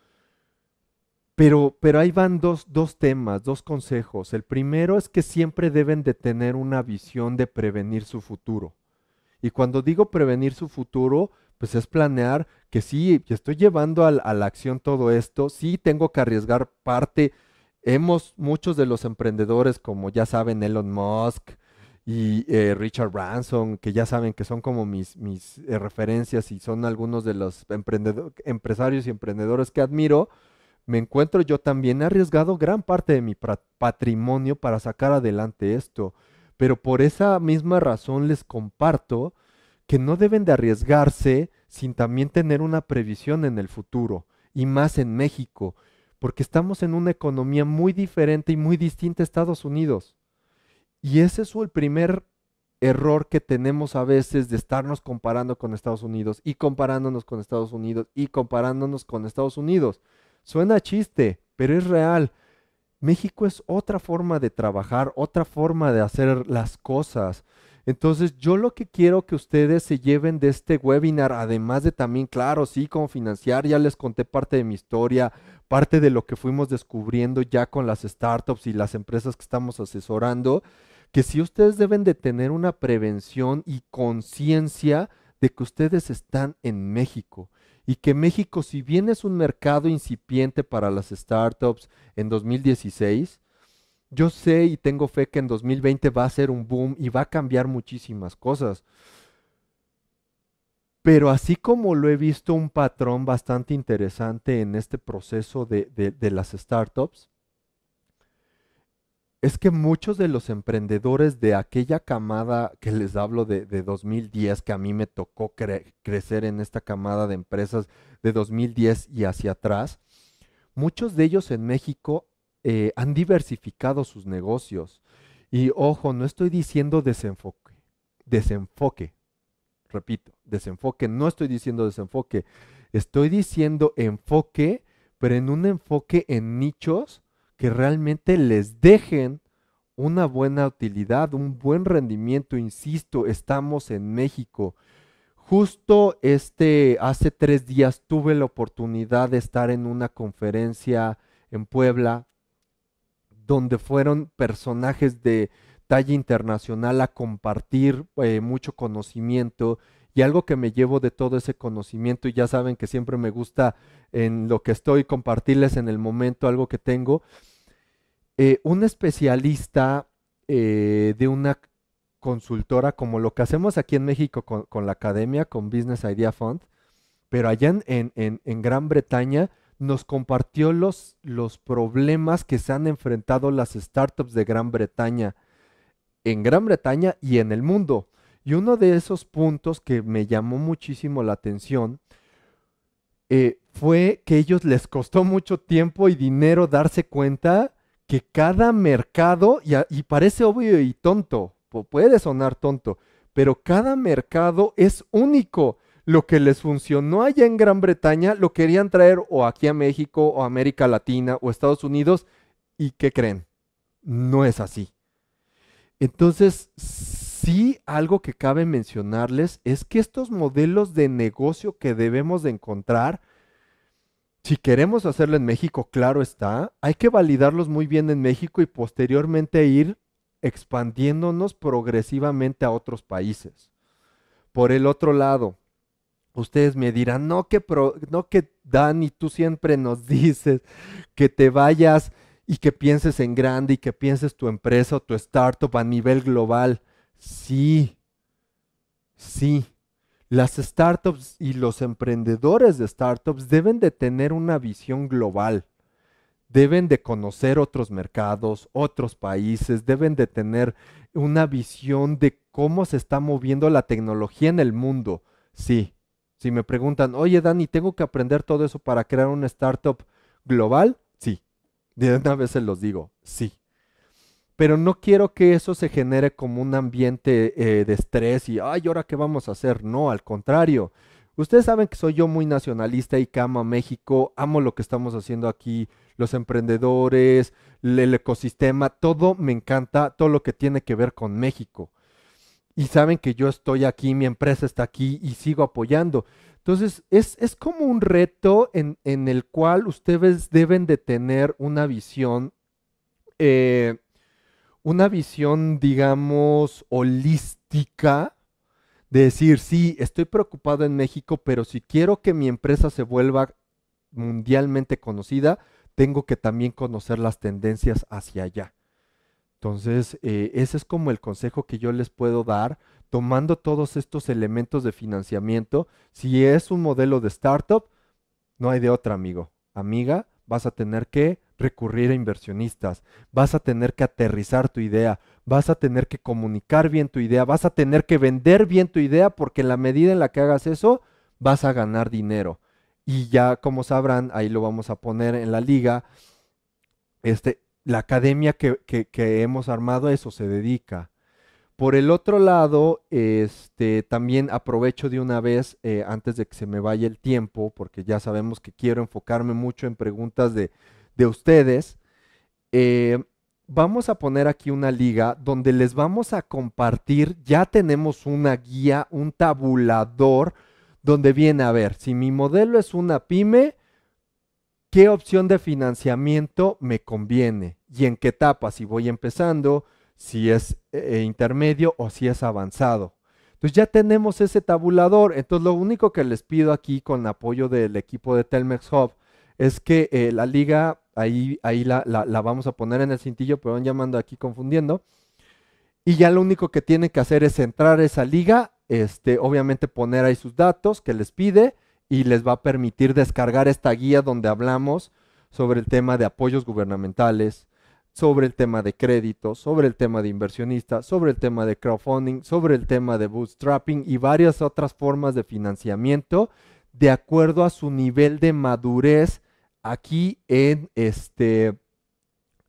Pero, pero ahí van dos, temas, dos consejos. El primero es que siempre deben de tener una visión de prevenir su futuro. Y cuando digo prevenir su futuro, pues es planear que sí, estoy llevando a, a, la acción todo esto, sí tengo que arriesgar parte. Hemos, muchos de los emprendedores, como ya saben, Elon Musk, y eh, Richard Branson, que ya saben que son como mis, mis eh, referencias y son algunos de los empresarios y emprendedores que admiro, me encuentro yo también arriesgado gran parte de mi patrimonio para sacar adelante esto. Pero por esa misma razón les comparto que no deben de arriesgarse sin también tener una previsión en el futuro, y más en México, porque estamos en una economía muy diferente y muy distinta a Estados Unidos. Y ese es el primer error que tenemos a veces de estarnos comparando con Estados Unidos y comparándonos con Estados Unidos y comparándonos con Estados Unidos. Suena chiste, pero es real. México es otra forma de trabajar, otra forma de hacer las cosas. Entonces, yo lo que quiero que ustedes se lleven de este webinar, además de también, claro, sí, cómo financiar, ya les conté parte de mi historia, parte de lo que fuimos descubriendo ya con las startups y las empresas que estamos asesorando que si ustedes deben de tener una prevención y conciencia de que ustedes están en México y que México, si bien es un mercado incipiente para las startups en 2016, yo sé y tengo fe que en 2020 va a ser un boom y va a cambiar muchísimas cosas. Pero así como lo he visto un patrón bastante interesante en este proceso de, de las startups, es que muchos de los emprendedores de aquella camada que les hablo de, 2010, que a mí me tocó crecer en esta camada de empresas de 2010 y hacia atrás, muchos de ellos en México eh, han diversificado sus negocios. Y ojo, no estoy diciendo desenfoque, desenfoque, repito, desenfoque, no estoy diciendo desenfoque, estoy diciendo enfoque, pero en un enfoque en nichos que realmente les dejen una buena utilidad, un buen rendimiento, insisto, estamos en México. Justo este, hace tres días tuve la oportunidad de estar en una conferencia en Puebla, donde fueron personajes de talla internacional a compartir eh, mucho conocimiento y algo que me llevo de todo ese conocimiento, y ya saben que siempre me gusta en lo que estoy compartirles en el momento algo que tengo, eh, un especialista eh, de una consultora, como lo que hacemos aquí en México con, la academia, con Business Idea Fund, pero allá en, Gran Bretaña nos compartió los, los, problemas que se han enfrentado las startups de Gran Bretaña, en Gran Bretaña y en el mundo. Y uno de esos puntos que me llamó muchísimo la atención eh, fue que ellos les costó mucho tiempo y dinero darse cuenta que cada mercado, y, parece obvio y tonto, puede sonar tonto, pero cada mercado es único. Lo que les funcionó allá en Gran Bretaña lo querían traer o aquí a México o América Latina o Estados Unidos. ¿Y qué creen? No es así. Entonces, sí algo que cabe mencionarles es que estos modelos de negocio que debemos de encontrar si queremos hacerlo en México, claro está, hay que validarlos muy bien en México y posteriormente ir expandiéndonos progresivamente a otros países. Por el otro lado, ustedes me dirán, no que, no que Dani, tú siempre nos dices que te vayas y que pienses en grande y que pienses tu empresa o tu startup a nivel global. Sí, sí, las startups y los emprendedores de startups deben de tener una visión global, deben de conocer otros mercados, otros países, deben de tener una visión de cómo se está moviendo la tecnología en el mundo. Sí, si me preguntan, oye Dani, ¿tengo que aprender todo eso para crear una startup global? Sí, de una vez se los digo, sí pero no quiero que eso se genere como un ambiente eh, de estrés y, ay, ahora qué vamos a hacer. No, al contrario. Ustedes saben que soy yo muy nacionalista y que amo a México, amo lo que estamos haciendo aquí, los emprendedores, el ecosistema, todo me encanta, todo lo que tiene que ver con México. Y saben que yo estoy aquí, mi empresa está aquí y sigo apoyando. Entonces, es, como un reto en, el cual ustedes deben de tener una visión eh, una visión, digamos, holística de decir, sí, estoy preocupado en México, pero si quiero que mi empresa se vuelva mundialmente conocida, tengo que también conocer las tendencias hacia allá. Entonces, eh, ese es como el consejo que yo les puedo dar, tomando todos estos elementos de financiamiento. Si es un modelo de startup, no hay de otra, amigo. Amiga, vas a tener que recurrir a inversionistas, vas a tener que aterrizar tu idea, vas a tener que comunicar bien tu idea, vas a tener que vender bien tu idea porque en la medida en la que hagas eso, vas a ganar dinero. Y ya como sabrán, ahí lo vamos a poner en la liga, este, la academia que, hemos armado a eso se dedica. Por el otro lado, este, también aprovecho de una vez, eh, antes de que se me vaya el tiempo, porque ya sabemos que quiero enfocarme mucho en preguntas de, de ustedes, eh, vamos a poner aquí una liga donde les vamos a compartir, ya tenemos una guía, un tabulador, donde viene a ver, si mi modelo es una pyme, ¿qué opción de financiamiento me conviene? ¿Y en qué etapa? Si voy empezando, si es eh, intermedio o si es avanzado. Entonces ya tenemos ese tabulador. Entonces lo único que les pido aquí con apoyo del equipo de Telmex Hub es que eh, la liga, ahí, ahí la, vamos a poner en el cintillo, pero van llamando aquí confundiendo. Y ya lo único que tienen que hacer es entrar a esa liga, este, obviamente poner ahí sus datos que les pide y les va a permitir descargar esta guía donde hablamos sobre el tema de apoyos gubernamentales, sobre el tema de créditos, sobre el tema de inversionistas, sobre el tema de crowdfunding, sobre el tema de bootstrapping y varias otras formas de financiamiento de acuerdo a su nivel de madurez aquí en este,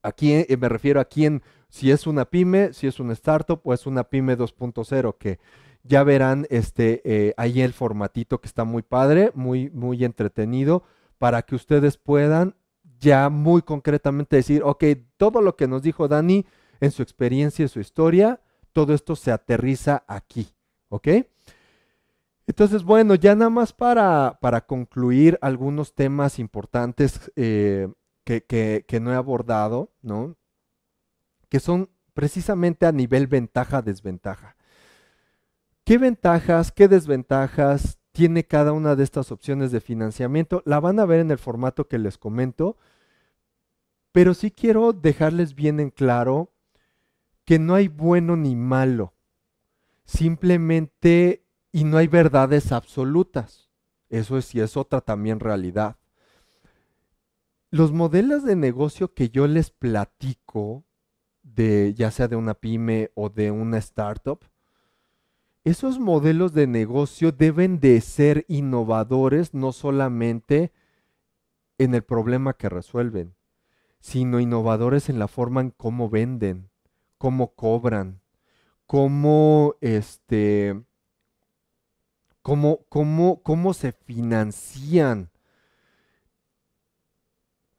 aquí eh, me refiero a quién, si es una pyme, si es un startup, o es una pyme 2.0 que ya verán este eh, ahí el formatito que está muy padre, muy muy entretenido para que ustedes puedan ya muy concretamente decir, ok, todo lo que nos dijo Dani en su experiencia y su historia, todo esto se aterriza aquí, ¿ok? Entonces, bueno, ya nada más para, concluir algunos temas importantes eh, que, que, no he abordado, ¿no? Que son precisamente a nivel ventaja-desventaja. ¿Qué ventajas, qué desventajas tiene cada una de estas opciones de financiamiento? La van a ver en el formato que les comento, pero sí quiero dejarles bien en claro que no hay bueno ni malo. Simplemente y no hay verdades absolutas. Eso es y es otra también realidad. Los modelos de negocio que yo les platico, de, ya sea de una pyme o de una startup, esos modelos de negocio deben de ser innovadores no solamente en el problema que resuelven, sino innovadores en la forma en cómo venden, cómo cobran, cómo este, cómo, cómo, se financian.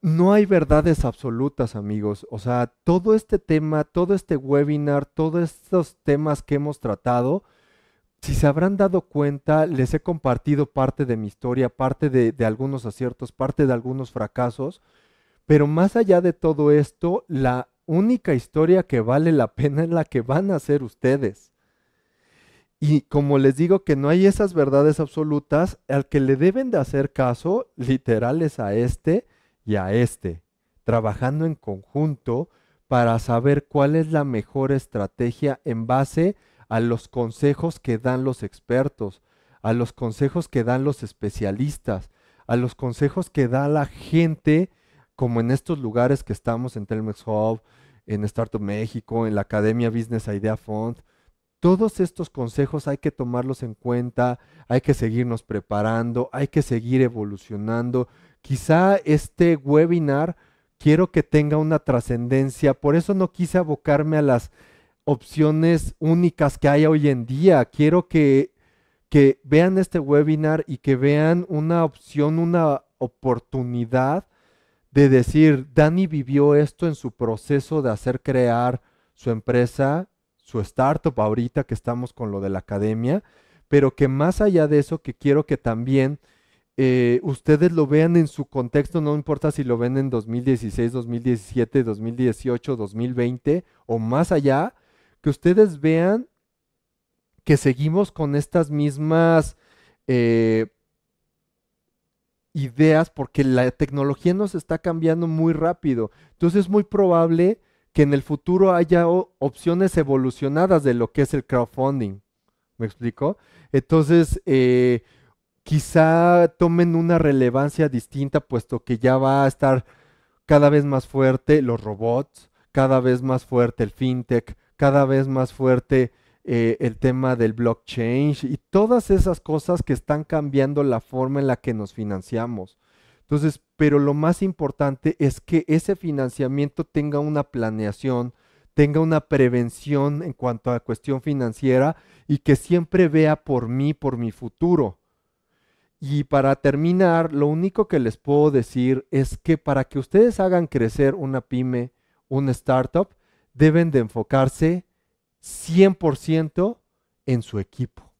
No hay verdades absolutas, amigos. O sea, todo este tema, todo este webinar, todos estos temas que hemos tratado, si se habrán dado cuenta, les he compartido parte de mi historia, parte de, de, algunos aciertos, parte de algunos fracasos, pero más allá de todo esto, la única historia que vale la pena es la que van a hacer ustedes. Y como les digo que no hay esas verdades absolutas, al que le deben de hacer caso, literales a este y a este, trabajando en conjunto para saber cuál es la mejor estrategia en base a los consejos que dan los expertos, a los consejos que dan los especialistas, a los consejos que da la gente, como en estos lugares que estamos en Telmex Hub, en Startup México, en la Academia Business Idea Fund, todos estos consejos hay que tomarlos en cuenta, hay que seguirnos preparando, hay que seguir evolucionando. Quizá este webinar quiero que tenga una trascendencia, por eso no quise abocarme a las opciones únicas que hay hoy en día. Quiero que, vean este webinar y que vean una opción, una oportunidad de decir, Dani vivió esto en su proceso de hacer crear su empresa su startup ahorita que estamos con lo de la academia, pero que más allá de eso, que quiero que también eh, ustedes lo vean en su contexto, no importa si lo ven en 2016, 2017, 2018, 2020 o más allá, que ustedes vean que seguimos con estas mismas eh, ideas porque la tecnología nos está cambiando muy rápido. Entonces es muy probable que en el futuro haya opciones evolucionadas de lo que es el crowdfunding. ¿Me explico? Entonces, eh, quizá tomen una relevancia distinta, puesto que ya va a estar cada vez más fuerte los robots, cada vez más fuerte el fintech, cada vez más fuerte eh, el tema del blockchain y todas esas cosas que están cambiando la forma en la que nos financiamos. Entonces, pero lo más importante es que ese financiamiento tenga una planeación, tenga una prevención en cuanto a cuestión financiera y que siempre vea por mí, por mi futuro. Y para terminar, lo único que les puedo decir es que para que ustedes hagan crecer una pyme, una startup, deben de enfocarse 100% en su equipo,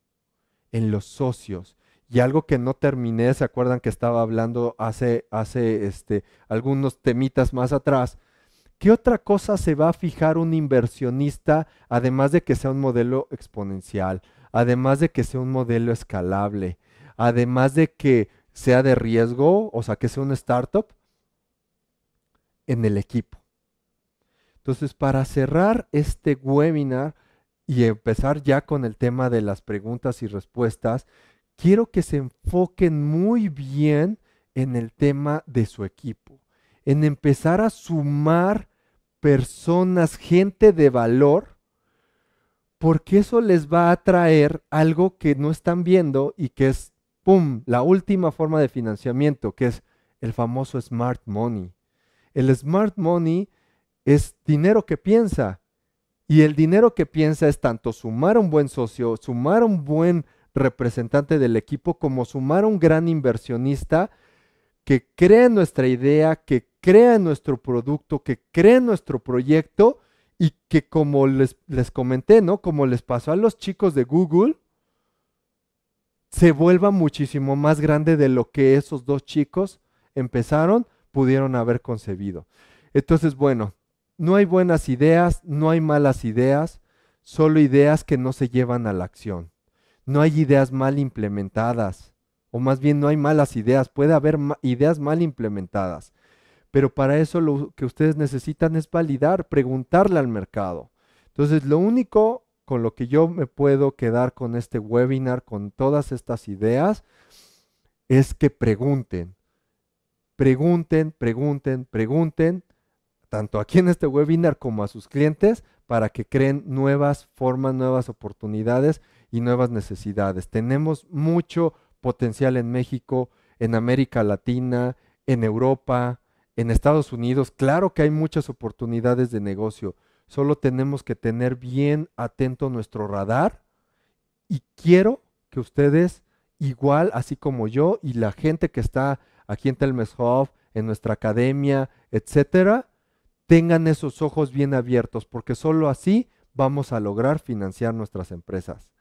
en los socios, y algo que no terminé, ¿se acuerdan que estaba hablando hace, hace este, algunos temitas más atrás? ¿Qué otra cosa se va a fijar un inversionista, además de que sea un modelo exponencial, además de que sea un modelo escalable, además de que sea de riesgo, o sea, que sea una startup? En el equipo. Entonces, para cerrar este webinar y empezar ya con el tema de las preguntas y respuestas, quiero que se enfoquen muy bien en el tema de su equipo, en empezar a sumar personas, gente de valor, porque eso les va a traer algo que no están viendo y que es, ¡pum!, la última forma de financiamiento, que es el famoso smart money. El smart money es dinero que piensa. Y el dinero que piensa es tanto sumar un buen socio, sumar un buen representante del equipo como sumar un gran inversionista que crea nuestra idea, que crea nuestro producto, que crea nuestro proyecto y que como les, les comenté, ¿no? Como les pasó a los chicos de Google, se vuelva muchísimo más grande de lo que esos dos chicos empezaron, pudieron haber concebido. Entonces, bueno, no hay buenas ideas, no hay malas ideas, solo ideas que no se llevan a la acción no hay ideas mal implementadas, o más bien no hay malas ideas, puede haber ideas mal implementadas, pero para eso lo que ustedes necesitan es validar, preguntarle al mercado. Entonces, lo único con lo que yo me puedo quedar con este webinar, con todas estas ideas, es que pregunten, pregunten, pregunten, pregunten, tanto aquí en este webinar como a sus clientes, para que creen nuevas formas, nuevas oportunidades y nuevas necesidades. Tenemos mucho potencial en México, en América Latina, en Europa, en Estados Unidos. Claro que hay muchas oportunidades de negocio. Solo tenemos que tener bien atento nuestro radar y quiero que ustedes, igual, así como yo y la gente que está aquí en Telmes en nuestra academia, etcétera, tengan esos ojos bien abiertos, porque solo así vamos a lograr financiar nuestras empresas.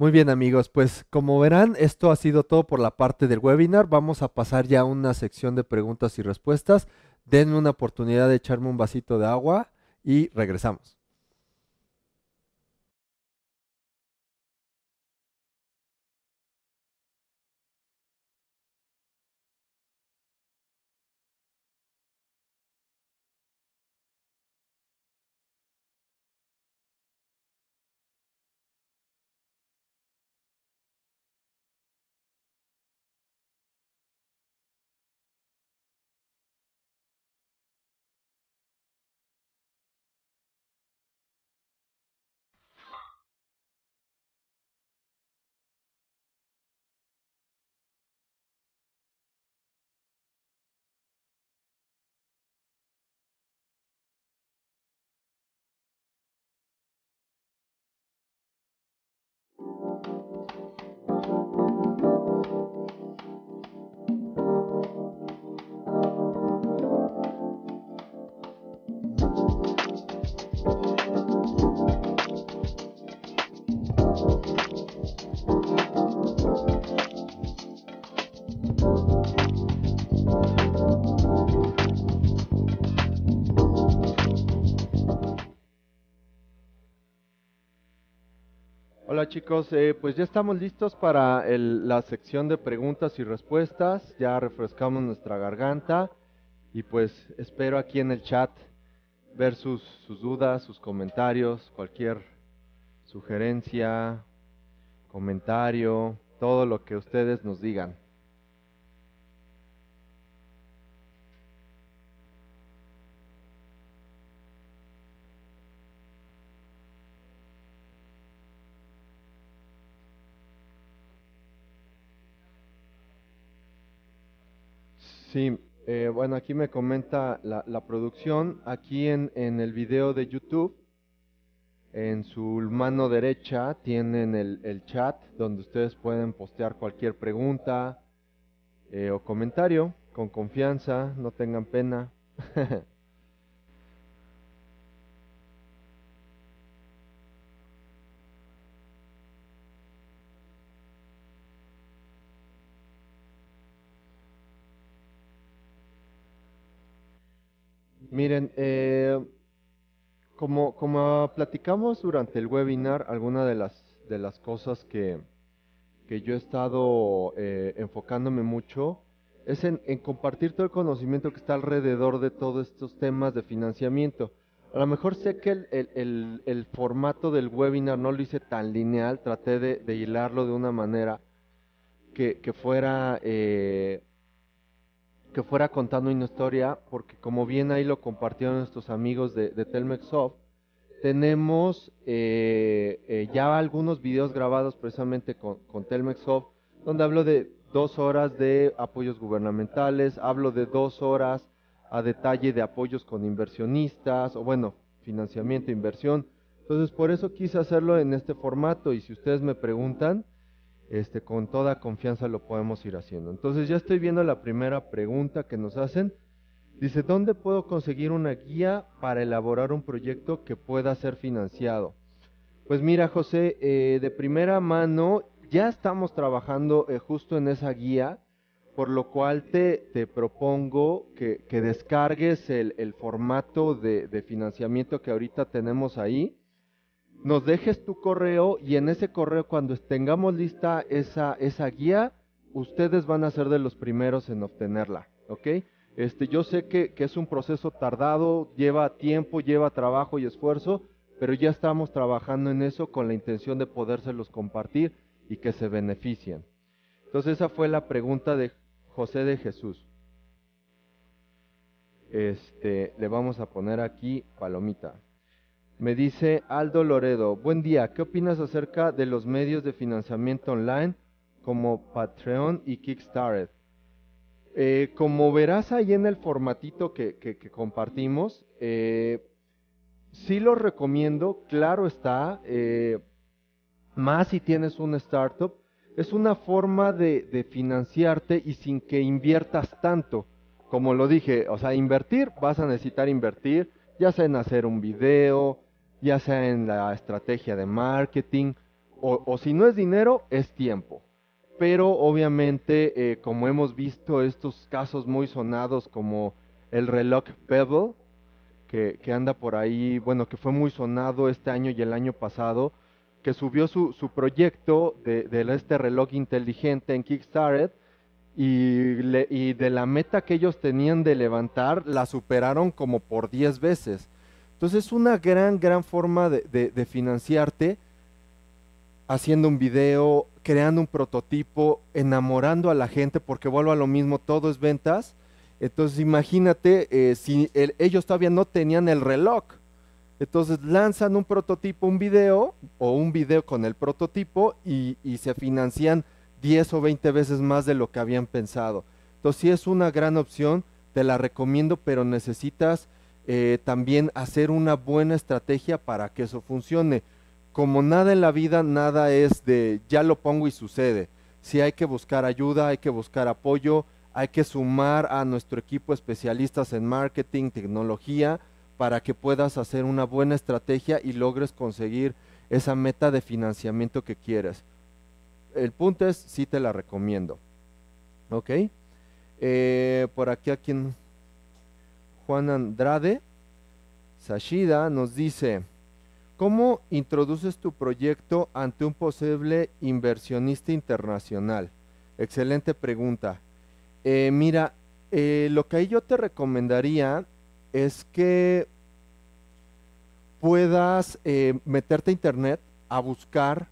Muy bien amigos, pues como verán, esto ha sido todo por la parte del webinar. Vamos a pasar ya a una sección de preguntas y respuestas. Denme una oportunidad de echarme un vasito de agua y regresamos. chicos, eh, pues ya estamos listos para la sección de preguntas y respuestas, ya refrescamos nuestra garganta y pues espero aquí en el chat ver sus dudas, sus comentarios, cualquier sugerencia, comentario, todo lo que ustedes nos digan. Sí, eh, bueno, aquí me comenta la, producción. Aquí en, el video de YouTube, en su mano derecha tienen el, chat donde ustedes pueden postear cualquier pregunta eh, o comentario con confianza, no tengan pena. Miren, eh, como, como platicamos durante el webinar, alguna de las, de las cosas que, yo he estado eh, enfocándome mucho es en, compartir todo el conocimiento que está alrededor de todos estos temas de financiamiento. A lo mejor sé que el, formato del webinar no lo hice tan lineal, traté de, hilarlo de una manera que, fuera eh, que fuera contando una historia, porque como bien ahí lo compartieron nuestros amigos de, de Telmex Soft, tenemos eh, eh, ya algunos videos grabados precisamente con, con Telmex Soft, donde hablo de dos horas de apoyos gubernamentales, hablo de dos horas a detalle de apoyos con inversionistas, o bueno, financiamiento, inversión. Entonces, por eso quise hacerlo en este formato y si ustedes me preguntan, este, con toda confianza lo podemos ir haciendo. Entonces ya estoy viendo la primera pregunta que nos hacen. Dice, ¿dónde puedo conseguir una guía para elaborar un proyecto que pueda ser financiado? Pues mira, José, eh, de primera mano ya estamos trabajando eh, justo en esa guía, por lo cual te, te propongo que, que, descargues el, formato de, de, financiamiento que ahorita tenemos ahí nos dejes tu correo y en ese correo cuando tengamos lista esa, esa guía, ustedes van a ser de los primeros en obtenerla, ¿ok? Este, yo sé que, es un proceso tardado, lleva tiempo, lleva trabajo y esfuerzo, pero ya estamos trabajando en eso con la intención de podérselos compartir y que se beneficien. Entonces esa fue la pregunta de José de Jesús. Este, le vamos a poner aquí palomita. Me dice Aldo Loredo, buen día, ¿qué opinas acerca de los medios de financiamiento online como Patreon y Kickstarter? Eh, como verás ahí en el formatito que, que, compartimos, eh, sí lo recomiendo, claro está, eh, más si tienes una startup, es una forma de, de, financiarte y sin que inviertas tanto. Como lo dije, o sea, invertir, vas a necesitar invertir, ya sea en hacer un video, ya sea en la estrategia de marketing, o, si no es dinero, es tiempo. Pero obviamente, eh, como hemos visto estos casos muy sonados como el reloj Pebble, que, que, anda por ahí, bueno, que fue muy sonado este año y el año pasado, que subió su, su proyecto de, este reloj inteligente en Kickstarter y, y de la meta que ellos tenían de levantar, la superaron como por 10 veces. Entonces es una gran, gran forma de, financiarte haciendo un video, creando un prototipo, enamorando a la gente, porque vuelvo a lo mismo, todo es ventas. Entonces imagínate eh, si ellos todavía no tenían el reloj. Entonces lanzan un prototipo, un video, o un video con el prototipo y, y, se financian 10 o 20 veces más de lo que habían pensado. Entonces sí es una gran opción, te la recomiendo, pero necesitas eh, también hacer una buena estrategia para que eso funcione. Como nada en la vida, nada es de ya lo pongo y sucede. Si hay que buscar ayuda, hay que buscar apoyo, hay que sumar a nuestro equipo especialistas en marketing, tecnología, para que puedas hacer una buena estrategia y logres conseguir esa meta de financiamiento que quieres. El punto es, sí te la recomiendo. ¿Ok? Eh, por aquí a quién Juan Andrade Sashida nos dice, ¿cómo introduces tu proyecto ante un posible inversionista internacional? Excelente pregunta. Eh, mira, eh, lo que ahí yo te recomendaría es que puedas eh, meterte a internet a buscar.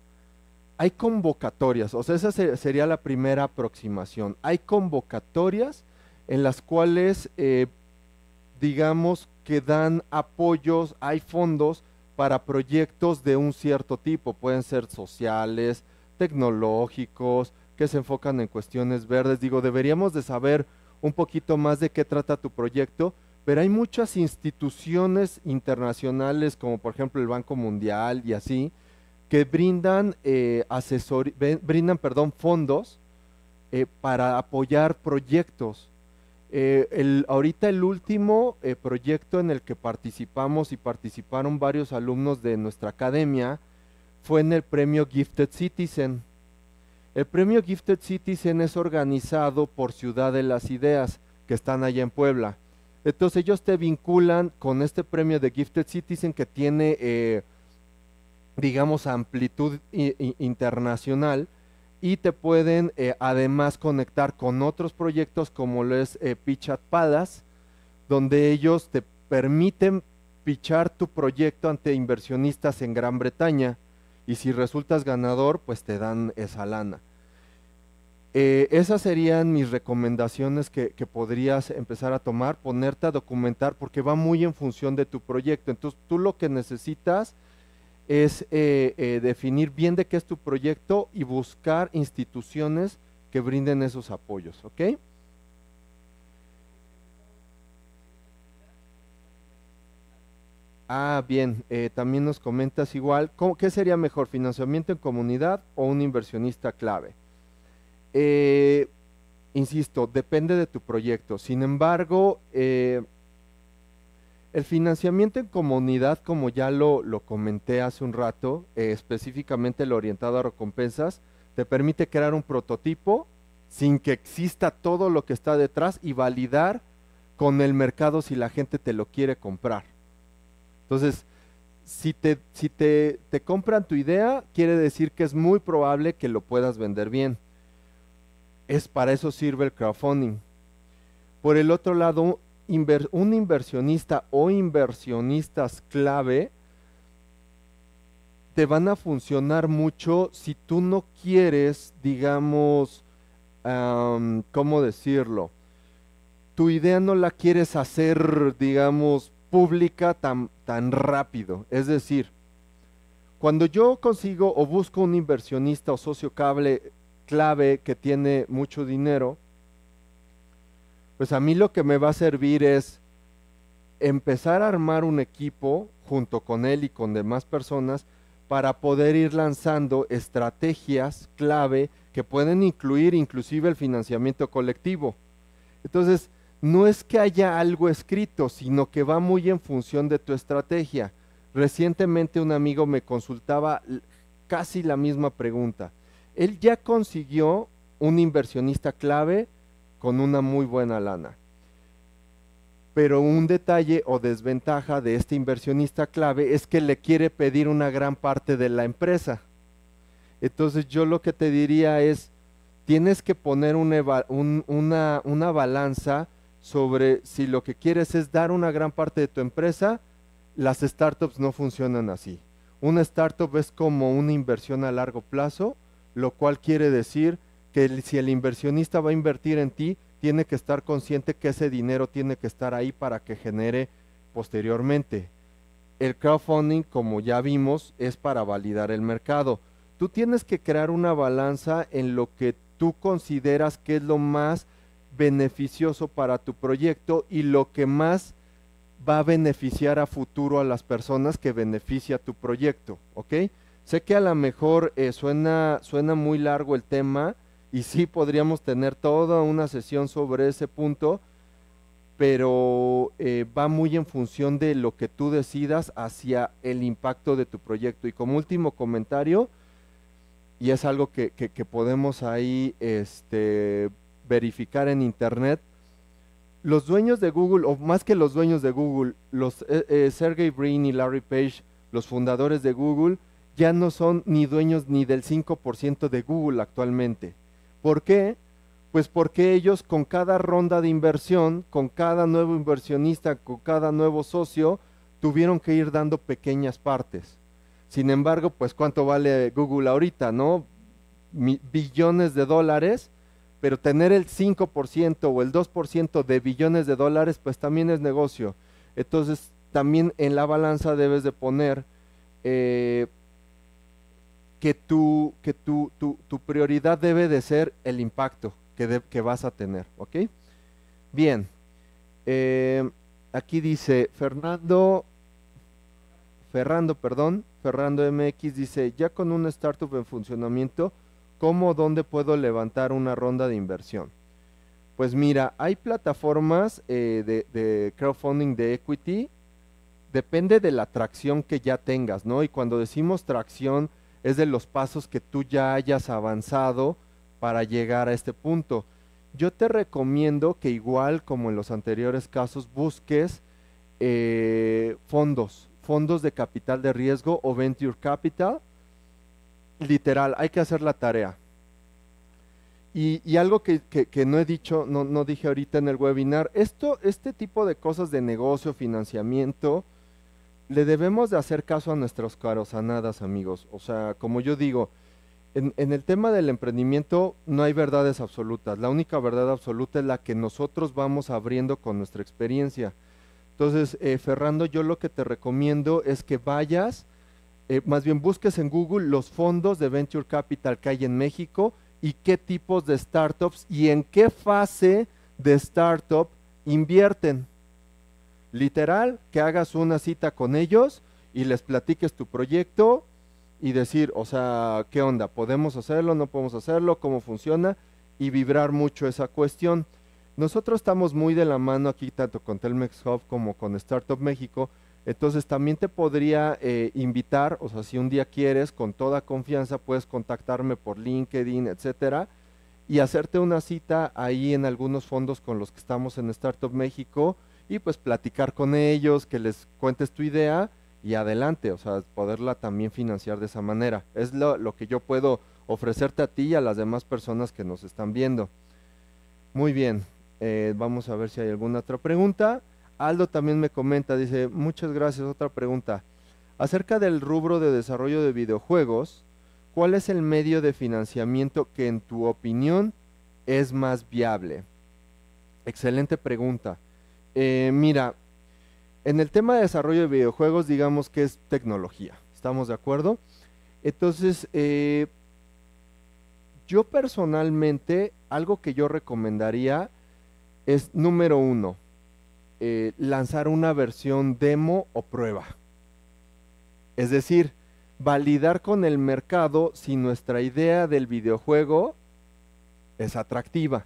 Hay convocatorias, o sea, esa sería la primera aproximación. Hay convocatorias en las cuales digamos que dan apoyos, hay fondos para proyectos de un cierto tipo, pueden ser sociales, tecnológicos, que se enfocan en cuestiones verdes. Digo, deberíamos de saber un poquito más de qué trata tu proyecto, pero hay muchas instituciones internacionales, como por ejemplo el Banco Mundial y así, que brindan, eh, asesor brindan perdón, fondos eh, para apoyar proyectos. Eh, ahorita el último eh, proyecto en el que participamos y participaron varios alumnos de nuestra academia fue en el premio Gifted Citizen. El premio Gifted Citizen es organizado por Ciudad de las Ideas, que están allá en Puebla. Entonces ellos te vinculan con este premio de Gifted Citizen que tiene, eh, digamos, amplitud internacional y te pueden eh, además conectar con otros proyectos como lo es eh, at donde ellos te permiten pichar tu proyecto ante inversionistas en Gran Bretaña y si resultas ganador, pues te dan esa lana. Eh, esas serían mis recomendaciones que, que, podrías empezar a tomar, ponerte a documentar, porque va muy en función de tu proyecto. Entonces, tú lo que necesitas es eh, eh, definir bien de qué es tu proyecto y buscar instituciones que brinden esos apoyos, ¿ok? Ah, bien, eh, también nos comentas igual, ¿qué sería mejor, financiamiento en comunidad o un inversionista clave? insisto, depende de tu proyecto. Sin embargo, eh, el financiamiento en comunidad, como ya lo, comenté hace un rato, eh, específicamente lo orientado a recompensas, te permite crear un prototipo sin que exista todo lo que está detrás y validar con el mercado si la gente te lo quiere comprar. Entonces, si te, si te, te compran tu idea, quiere decir que es muy probable que lo puedas vender bien. Es para eso sirve el crowdfunding. Por el otro lado, un inversionista o inversionistas clave te van a funcionar mucho si tú no quieres, digamos, ¿cómo decirlo? Tu idea no la quieres hacer, digamos, pública tan, tan rápido. Es decir, cuando yo consigo o busco un inversionista o socio clave que tiene mucho dinero, pues a mí lo que me va a servir es empezar a armar un equipo junto con él y con demás personas para poder ir lanzando estrategias clave que pueden incluir inclusive el financiamiento colectivo. Entonces, no es que haya algo escrito, sino que va muy en función de tu estrategia. Recientemente un amigo me consultaba casi la misma pregunta. Él ya consiguió un inversionista clave con una muy buena lana. Pero un detalle o desventaja de este inversionista clave es que le quiere pedir una gran parte de la empresa. Entonces yo lo que te diría es, tienes que poner una, una balanza sobre si lo que quieres es dar una gran parte de tu empresa, las startups no funcionan así. Una startup es como una inversión a largo plazo, lo cual quiere decir que si el inversionista va a invertir en ti, tiene que estar consciente que ese dinero tiene que estar ahí para que genere posteriormente. El crowdfunding, como ya vimos, es para validar el mercado. Tú tienes que crear una balanza en lo que tú consideras que es lo más beneficioso para tu proyecto y lo que más va a beneficiar a futuro a las personas que beneficia tu proyecto, Sé que a lo mejor eh, suena, suena muy largo el tema, y sí podríamos tener toda una sesión sobre ese punto, pero eh, va muy en función de lo que tú decidas hacia el impacto de tu proyecto. Y como último comentario, y es algo que, podemos ahí este, verificar en Internet, los dueños de Google, o más que los dueños de Google, los eh, eh, Sergey Brin y Larry Page, los fundadores de Google, ya no son ni dueños ni del 5% de Google actualmente. ¿Por qué? Pues porque ellos con cada ronda de inversión, con cada nuevo inversionista, con cada nuevo socio, tuvieron que ir dando pequeñas partes. Sin embargo, pues cuánto vale Google ahorita, ¿no? billones de dólares, pero tener el 5% o el 2% de billones de dólares, pues también es negocio. Entonces, también en la balanza debes de poner eh, que tu, que tu, prioridad debe de ser el impacto que, vas a tener, ¿ok? Bien, eh, aquí dice Fernando, Ferrando, perdón, Ferrando MX dice, ya con una startup en funcionamiento, ¿cómo, dónde puedo levantar una ronda de inversión? Pues mira, hay plataformas eh, de, de, crowdfunding de equity, depende de la tracción que ya tengas, ¿no? Y cuando decimos tracción, es de los pasos que tú ya hayas avanzado para llegar a este punto. Yo te recomiendo que igual como en los anteriores casos busques eh, fondos, fondos de capital de riesgo o venture capital. Literal, hay que hacer la tarea. Y, algo que, no he dicho, no, no, dije ahorita en el webinar, esto, este tipo de cosas de negocio, financiamiento, le debemos de hacer caso a nuestros carosanadas, amigos. O sea, como yo digo, en, el tema del emprendimiento no hay verdades absolutas. La única verdad absoluta es la que nosotros vamos abriendo con nuestra experiencia. Entonces, eh, Ferrando, yo lo que te recomiendo es que vayas, eh, más bien busques en Google los fondos de Venture Capital que hay en México y qué tipos de startups y en qué fase de startup invierten. Literal, que hagas una cita con ellos y les platiques tu proyecto y decir, o sea, ¿qué onda? ¿Podemos hacerlo? ¿No podemos hacerlo? ¿Cómo funciona? Y vibrar mucho esa cuestión. Nosotros estamos muy de la mano aquí, tanto con Telmex Hub como con Startup México. Entonces también te podría eh, invitar, o sea, si un día quieres, con toda confianza puedes contactarme por LinkedIn, etcétera, y hacerte una cita ahí en algunos fondos con los que estamos en Startup México y pues platicar con ellos, que les cuentes tu idea y adelante, o sea, poderla también financiar de esa manera. Es lo, que yo puedo ofrecerte a ti y a las demás personas que nos están viendo. Muy bien, eh, vamos a ver si hay alguna otra pregunta. Aldo también me comenta, dice, muchas gracias, otra pregunta. Acerca del rubro de desarrollo de videojuegos, ¿cuál es el medio de financiamiento que en tu opinión es más viable? Excelente pregunta. Eh, mira, en el tema de desarrollo de videojuegos, digamos que es tecnología, ¿estamos de acuerdo? Entonces, eh, yo personalmente, algo que yo recomendaría es, número uno, eh, lanzar una versión demo o prueba. Es decir, validar con el mercado si nuestra idea del videojuego es atractiva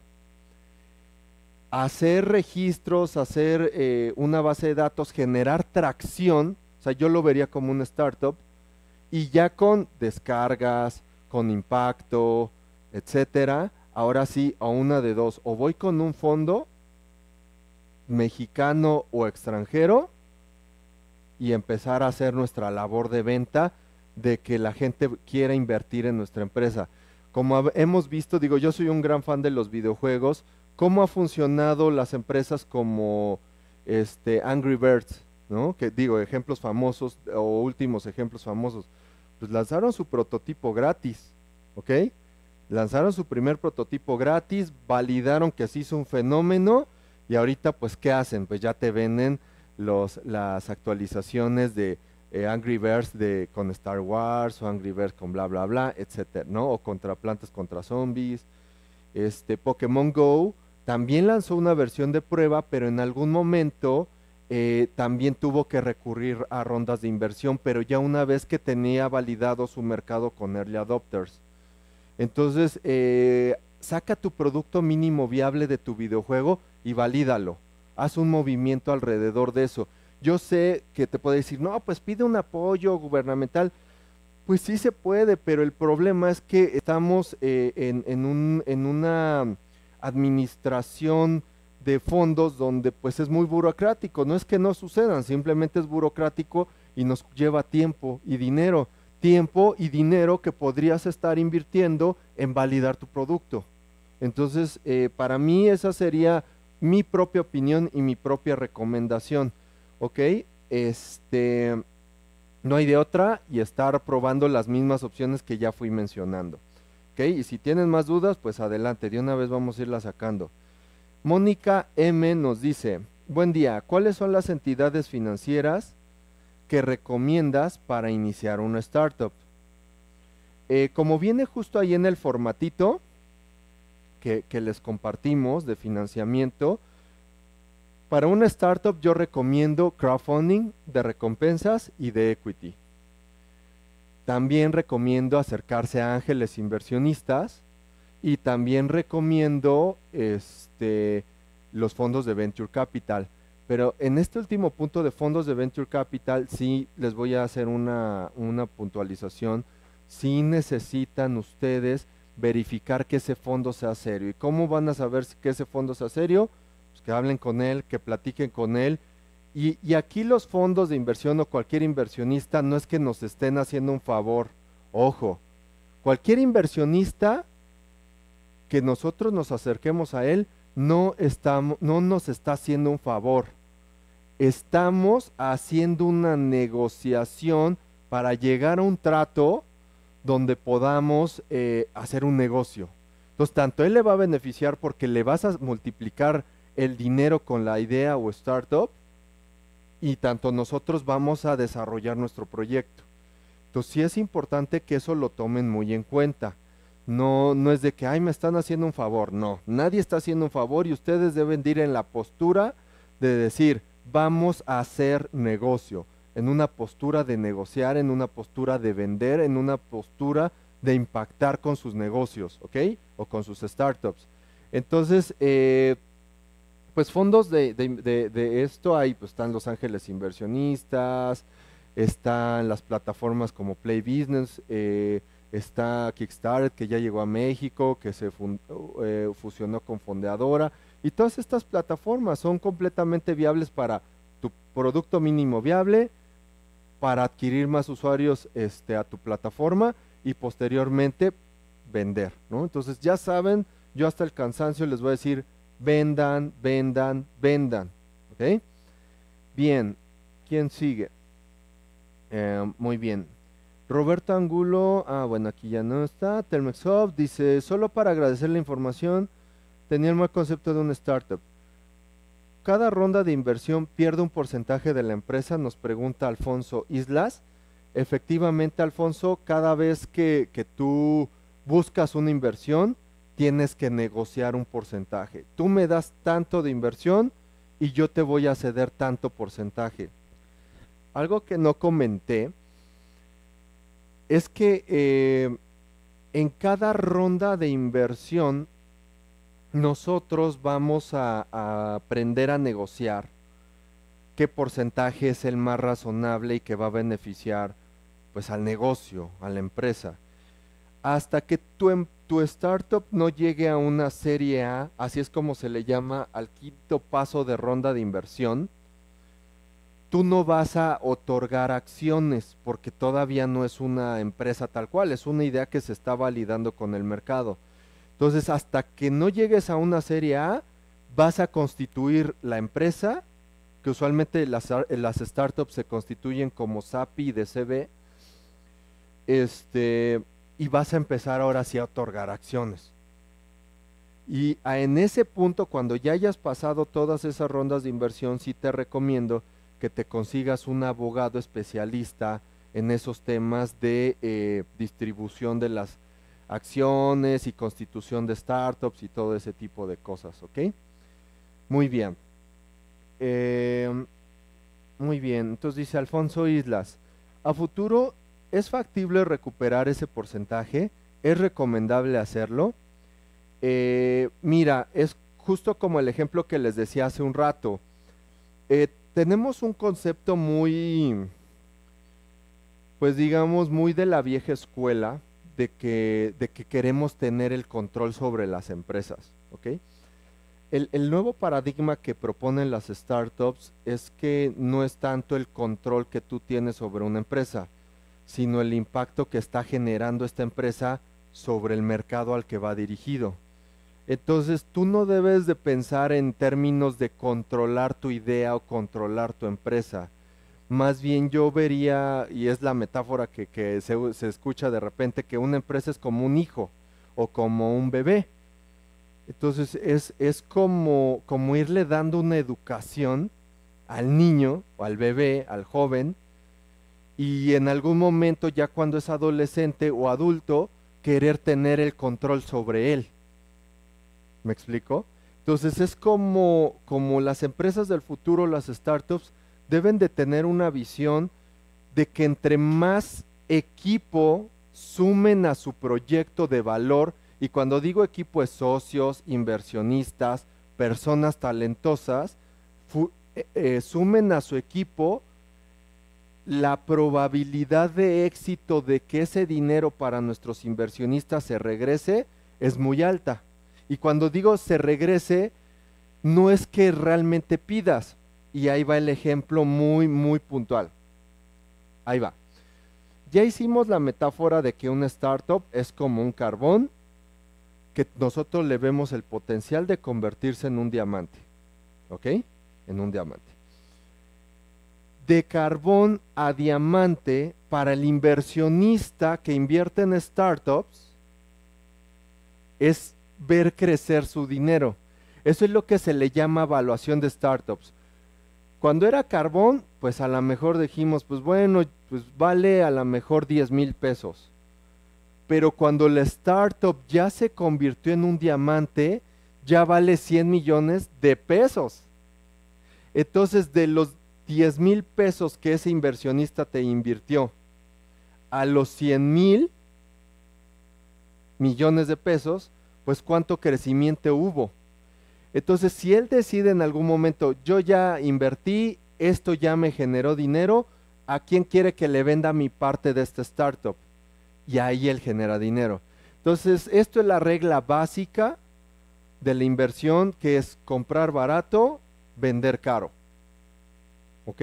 hacer registros, hacer eh, una base de datos, generar tracción, o sea, yo lo vería como una startup, y ya con descargas, con impacto, etcétera, ahora sí, a una de dos, o voy con un fondo mexicano o extranjero y empezar a hacer nuestra labor de venta de que la gente quiera invertir en nuestra empresa. Como hemos visto, digo, yo soy un gran fan de los videojuegos, cómo ha funcionado las empresas como este, Angry Birds, ¿no? Que digo, ejemplos famosos o últimos ejemplos famosos. Pues lanzaron su prototipo gratis, ¿ok? Lanzaron su primer prototipo gratis, validaron que así hizo un fenómeno y ahorita pues ¿qué hacen? Pues ya te venden los, las actualizaciones de eh, Angry Birds de, con Star Wars o Angry Birds con bla bla bla, etcétera, ¿no? O contra plantas, contra zombies, este, Pokémon Go también lanzó una versión de prueba, pero en algún momento eh, también tuvo que recurrir a rondas de inversión, pero ya una vez que tenía validado su mercado con early adopters. Entonces, eh, saca tu producto mínimo viable de tu videojuego y valídalo. Haz un movimiento alrededor de eso. Yo sé que te puede decir, no, pues pide un apoyo gubernamental. Pues sí se puede, pero el problema es que estamos eh, en, una administración de fondos donde pues es muy burocrático. No es que no sucedan, simplemente es burocrático y nos lleva tiempo y dinero. Tiempo y dinero que podrías estar invirtiendo en validar tu producto. Entonces, eh, para mí esa sería mi propia opinión y mi propia recomendación. ¿Ok? Este, no hay de otra y estar probando las mismas opciones que ya fui mencionando. Y si tienen más dudas, pues adelante, de una vez vamos a irlas sacando. Mónica M nos dice, buen día, ¿cuáles son las entidades financieras que recomiendas para iniciar una startup? Eh, como viene justo ahí en el formatito que, que les compartimos de financiamiento, para una startup yo recomiendo crowdfunding de recompensas y de equity. También recomiendo acercarse a ángeles inversionistas y también recomiendo este, los fondos de Venture Capital. Pero en este último punto de fondos de Venture Capital, sí les voy a hacer una, una puntualización. Sí necesitan ustedes verificar que ese fondo sea serio. ¿Y cómo van a saber que ese fondo sea serio? Pues, que hablen con él, que platiquen con él. Y, aquí los fondos de inversión o cualquier inversionista no es que nos estén haciendo un favor, ojo, cualquier inversionista que nosotros nos acerquemos a él, no, no nos está haciendo un favor. Estamos haciendo una negociación para llegar a un trato donde podamos eh, hacer un negocio. Entonces, tanto él le va a beneficiar porque le vas a multiplicar el dinero con la idea o startup y tanto nosotros vamos a desarrollar nuestro proyecto. Entonces sí es importante que eso lo tomen muy en cuenta. No, no es de que, ay, me están haciendo un favor. No, nadie está haciendo un favor y ustedes deben ir en la postura de decir, vamos a hacer negocio, en una postura de negociar, en una postura de vender, en una postura de impactar con sus negocios, ¿ok? O con sus startups. Entonces, eh, pues fondos de, esto, ahí pues están los ángeles inversionistas, están las plataformas como Play Business, eh, está Kickstarter que ya llegó a México, que se eh, fusionó con Fondeadora, y todas estas plataformas son completamente viables para tu producto mínimo viable, para adquirir más usuarios este, a tu plataforma y posteriormente vender, ¿no? Entonces ya saben, yo hasta el cansancio les voy a decir, vendan, vendan, vendan. Bien, ¿quién sigue? Eh, muy bien. Roberto Angulo, ah, bueno, aquí ya no está. Telmexoft dice, solo para agradecer la información, tenía el mal concepto de una startup. Cada ronda de inversión pierde un porcentaje de la empresa, nos pregunta Alfonso Islas. Efectivamente, Alfonso, cada vez que, que tú buscas una inversión, tienes que negociar un porcentaje. Tú me das tanto de inversión y yo te voy a ceder tanto porcentaje. Algo que no comenté es que eh, en cada ronda de inversión nosotros vamos a, aprender a negociar qué porcentaje es el más razonable y que va a beneficiar pues al negocio, a la empresa. Hasta que tu empresa tu startup no llegue a una serie A, así es como se le llama al quinto paso de ronda de inversión, tú no vas a otorgar acciones porque todavía no es una empresa tal cual, es una idea que se está validando con el mercado. Entonces, hasta que no llegues a una serie A, vas a constituir la empresa, que usualmente las, startups se constituyen como SAPI de CB. Este, y vas a empezar ahora sí a otorgar acciones. Y en ese punto, cuando ya hayas pasado todas esas rondas de inversión, sí te recomiendo que te consigas un abogado especialista en esos temas de eh, distribución de las acciones y constitución de startups y todo ese tipo de cosas, ¿ok? Muy bien. Em, muy bien, entonces dice Alfonso Islas, a futuro ¿Es factible recuperar ese porcentaje? ¿Es recomendable hacerlo? Eh, mira, es justo como el ejemplo que les decía hace un rato. Eh, tenemos un concepto muy, pues digamos, muy de la vieja escuela de que, queremos tener el control sobre las empresas. El, el, nuevo paradigma que proponen las startups es que no es tanto el control que tú tienes sobre una empresa, sino el impacto que está generando esta empresa sobre el mercado al que va dirigido. Entonces tú no debes de pensar en términos de controlar tu idea o controlar tu empresa. Más bien yo vería, y es la metáfora que, se, escucha de repente, que una empresa es como un hijo o como un bebé. Entonces es, es como, como irle dando una educación al niño o al bebé, al joven, y en algún momento ya cuando es adolescente o adulto, querer tener el control sobre él. ¿Me explico? Entonces es como, como las empresas del futuro, las startups, deben de tener una visión de que entre más equipo sumen a su proyecto de valor, y cuando digo equipo es socios, inversionistas, personas talentosas, eh, eh, sumen a su equipo la probabilidad de éxito de que ese dinero para nuestros inversionistas se regrese es muy alta. Y cuando digo se regrese, no es que realmente pidas. Y ahí va el ejemplo muy, muy puntual. Ahí va. Ya hicimos la metáfora de que una startup es como un carbón que nosotros le vemos el potencial de convertirse en un diamante. ¿Ok? En un diamante de carbón a diamante para el inversionista que invierte en startups es ver crecer su dinero. Eso es lo que se le llama evaluación de startups. Cuando era carbón, pues a lo mejor dijimos, pues bueno, pues vale a lo mejor 10 mil pesos. Pero cuando la startup ya se convirtió en un diamante, ya vale 100 millones de pesos. Entonces, de los 10 mil pesos que ese inversionista te invirtió a los 100 mil millones de pesos, pues cuánto crecimiento hubo. Entonces, si él decide en algún momento, yo ya invertí, esto ya me generó dinero, ¿a quién quiere que le venda mi parte de esta startup? Y ahí él genera dinero. Entonces, esto es la regla básica de la inversión, que es comprar barato, vender caro. ¿Ok?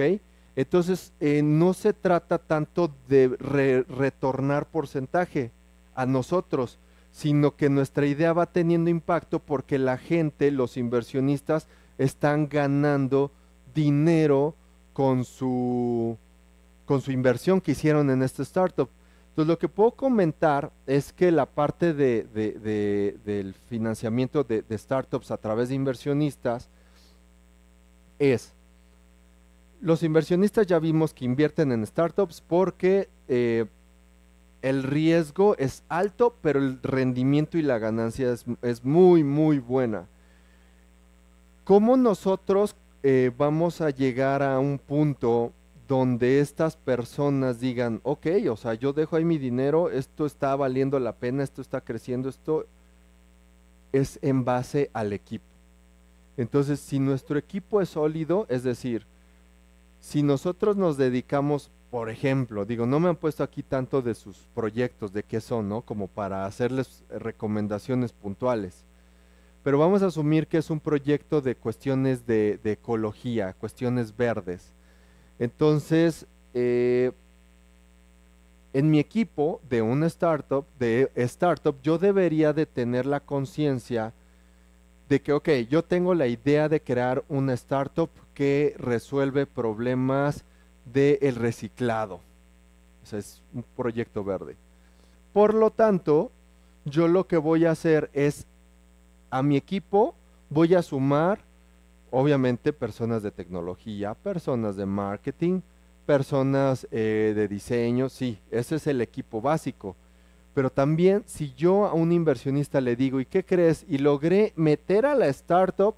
Entonces, eh, no se trata tanto de retornar porcentaje a nosotros, sino que nuestra idea va teniendo impacto porque la gente, los inversionistas, están ganando dinero con su, con su inversión que hicieron en esta startup. Entonces, lo que puedo comentar es que la parte del financiamiento de, startups a través de inversionistas es los inversionistas ya vimos que invierten en startups porque eh, el riesgo es alto, pero el rendimiento y la ganancia es, muy, muy buena. ¿Cómo nosotros eh, vamos a llegar a un punto donde estas personas digan, ok, o sea, yo dejo ahí mi dinero, esto está valiendo la pena, esto está creciendo, esto es en base al equipo? Entonces, si nuestro equipo es sólido, es decir, si nosotros nos dedicamos, por ejemplo, digo, no me han puesto aquí tanto de sus proyectos, de qué son, ¿no? Como para hacerles eh, recomendaciones puntuales. Pero vamos a asumir que es un proyecto de cuestiones de, ecología, cuestiones verdes. Entonces, eh, en mi equipo de una startup, de startup, yo debería de tener la conciencia de que, ok, yo tengo la idea de crear una startup que resuelve problemas del reciclado. O es un proyecto verde. Por lo tanto, yo lo que voy a hacer es a mi equipo voy a sumar, obviamente, personas de tecnología, personas de marketing, personas eh, de diseño, sí, ese es el equipo básico. Pero también si yo a un inversionista le digo, ¿y qué crees? Y logré meter a la startup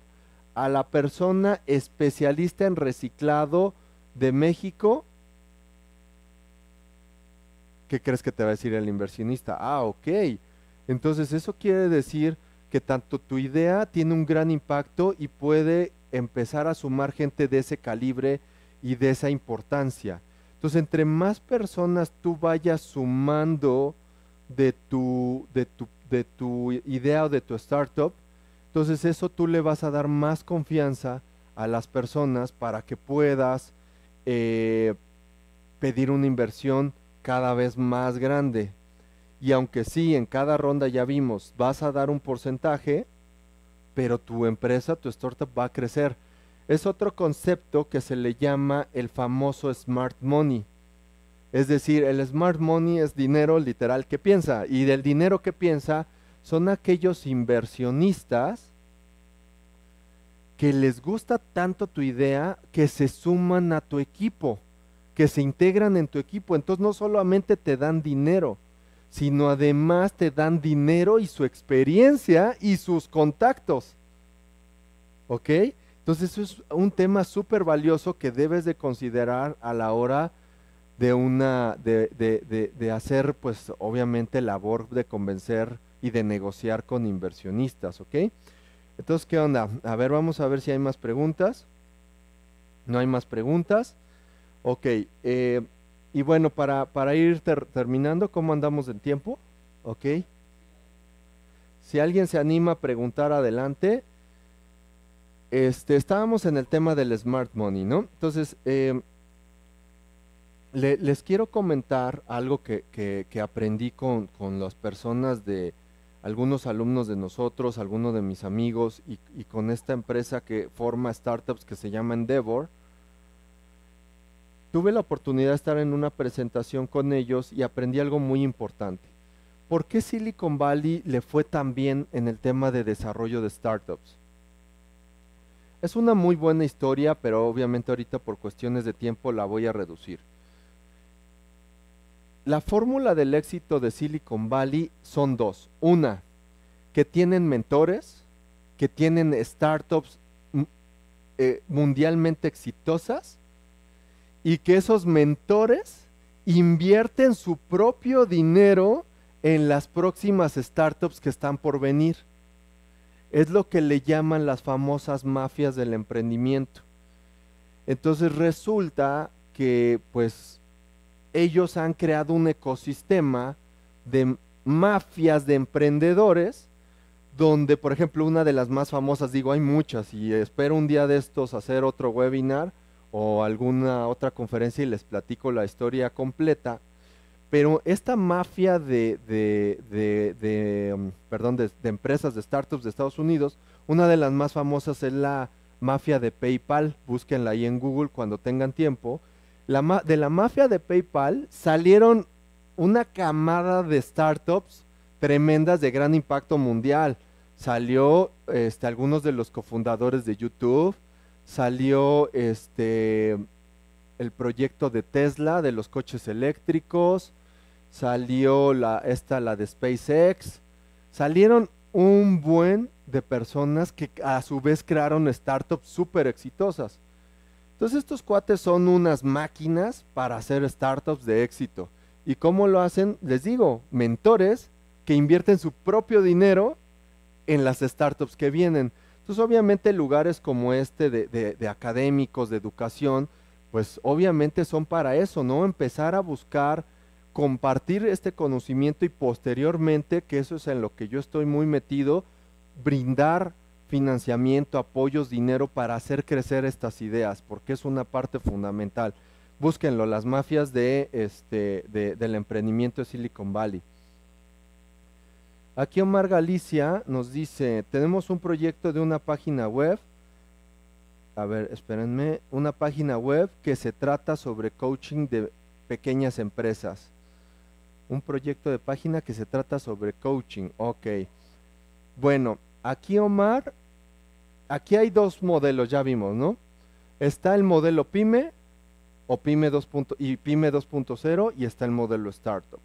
a la persona especialista en reciclado de México. ¿Qué crees que te va a decir el inversionista? Ah, ok. Entonces eso quiere decir que tanto tu idea tiene un gran impacto y puede empezar a sumar gente de ese calibre y de esa importancia. Entonces, entre más personas tú vayas sumando de tu, de tu, de tu idea o de tu startup, entonces eso tú le vas a dar más confianza a las personas para que puedas eh, pedir una inversión cada vez más grande. Y aunque sí, en cada ronda ya vimos, vas a dar un porcentaje, pero tu empresa, tu startup va a crecer. Es otro concepto que se le llama el famoso smart money. Es decir, el smart money es dinero literal que piensa y del dinero que piensa son aquellos inversionistas que les gusta tanto tu idea que se suman a tu equipo, que se integran en tu equipo. Entonces no solamente te dan dinero, sino además te dan dinero y su experiencia y sus contactos. ¿Ok? Entonces eso es un tema súper valioso que debes de considerar a la hora de, una, de, de, de, hacer, pues obviamente, labor de convencer y de negociar con inversionistas, ¿ok? Entonces, ¿qué onda? A ver, vamos a ver si hay más preguntas. No hay más preguntas. Ok, eh, y bueno, para, ir terminando, ¿cómo andamos en tiempo? Ok. Si alguien se anima a preguntar adelante, este, estábamos en el tema del smart money, ¿no? Entonces, eh, les quiero comentar algo que, aprendí con, las personas de, algunos alumnos de nosotros, algunos de mis amigos y, con esta empresa que forma startups que se llama Endeavor, tuve la oportunidad de estar en una presentación con ellos y aprendí algo muy importante. ¿Por qué Silicon Valley le fue tan bien en el tema de desarrollo de startups? Es una muy buena historia, pero obviamente ahorita por cuestiones de tiempo la voy a reducir la fórmula del éxito de Silicon Valley son dos. Una, que tienen mentores, que tienen startups eh, mundialmente exitosas y que esos mentores invierten su propio dinero en las próximas startups que están por venir. Es lo que le llaman las famosas mafias del emprendimiento. Entonces resulta que pues ellos han creado un ecosistema de mafias de emprendedores, donde, por ejemplo, una de las más famosas, digo, hay muchas, y espero un día de estos hacer otro webinar o alguna otra conferencia y les platico la historia completa. Pero esta mafia de, de, de, um, perdón, de, empresas, de startups de Estados Unidos, una de las más famosas es la mafia de PayPal. Búsquenla ahí en Google cuando tengan tiempo de la mafia de PayPal salieron una camada de startups tremendas de gran impacto mundial. Salió este, algunos de los cofundadores de YouTube, salió este, el proyecto de Tesla, de los coches eléctricos, salió la, esta, la de SpaceX. Salieron un buen de personas que a su vez crearon startups súper exitosas. Entonces estos cuates son unas máquinas para hacer startups de éxito. ¿Y cómo lo hacen? Les digo, mentores que invierten su propio dinero en las startups que vienen. Entonces obviamente lugares como este de, de académicos, de educación, pues obviamente son para eso, ¿no? Empezar a buscar compartir este conocimiento y posteriormente, que eso es en lo que yo estoy muy metido, brindar financiamiento, apoyos, dinero para hacer crecer estas ideas, porque es una parte fundamental. Búsquenlo, las mafias de, este, del emprendimiento de Silicon Valley. Aquí Omar Galicia nos dice, tenemos un proyecto de una página web, a ver, espérenme, una página web que se trata sobre coaching de pequeñas empresas. Un proyecto de página que se trata sobre coaching, ok. Bueno, aquí Omar aquí hay dos modelos, ya vimos, ¿no? Está el modelo PyME o PyME y PyME 2.0 y está el modelo Startup.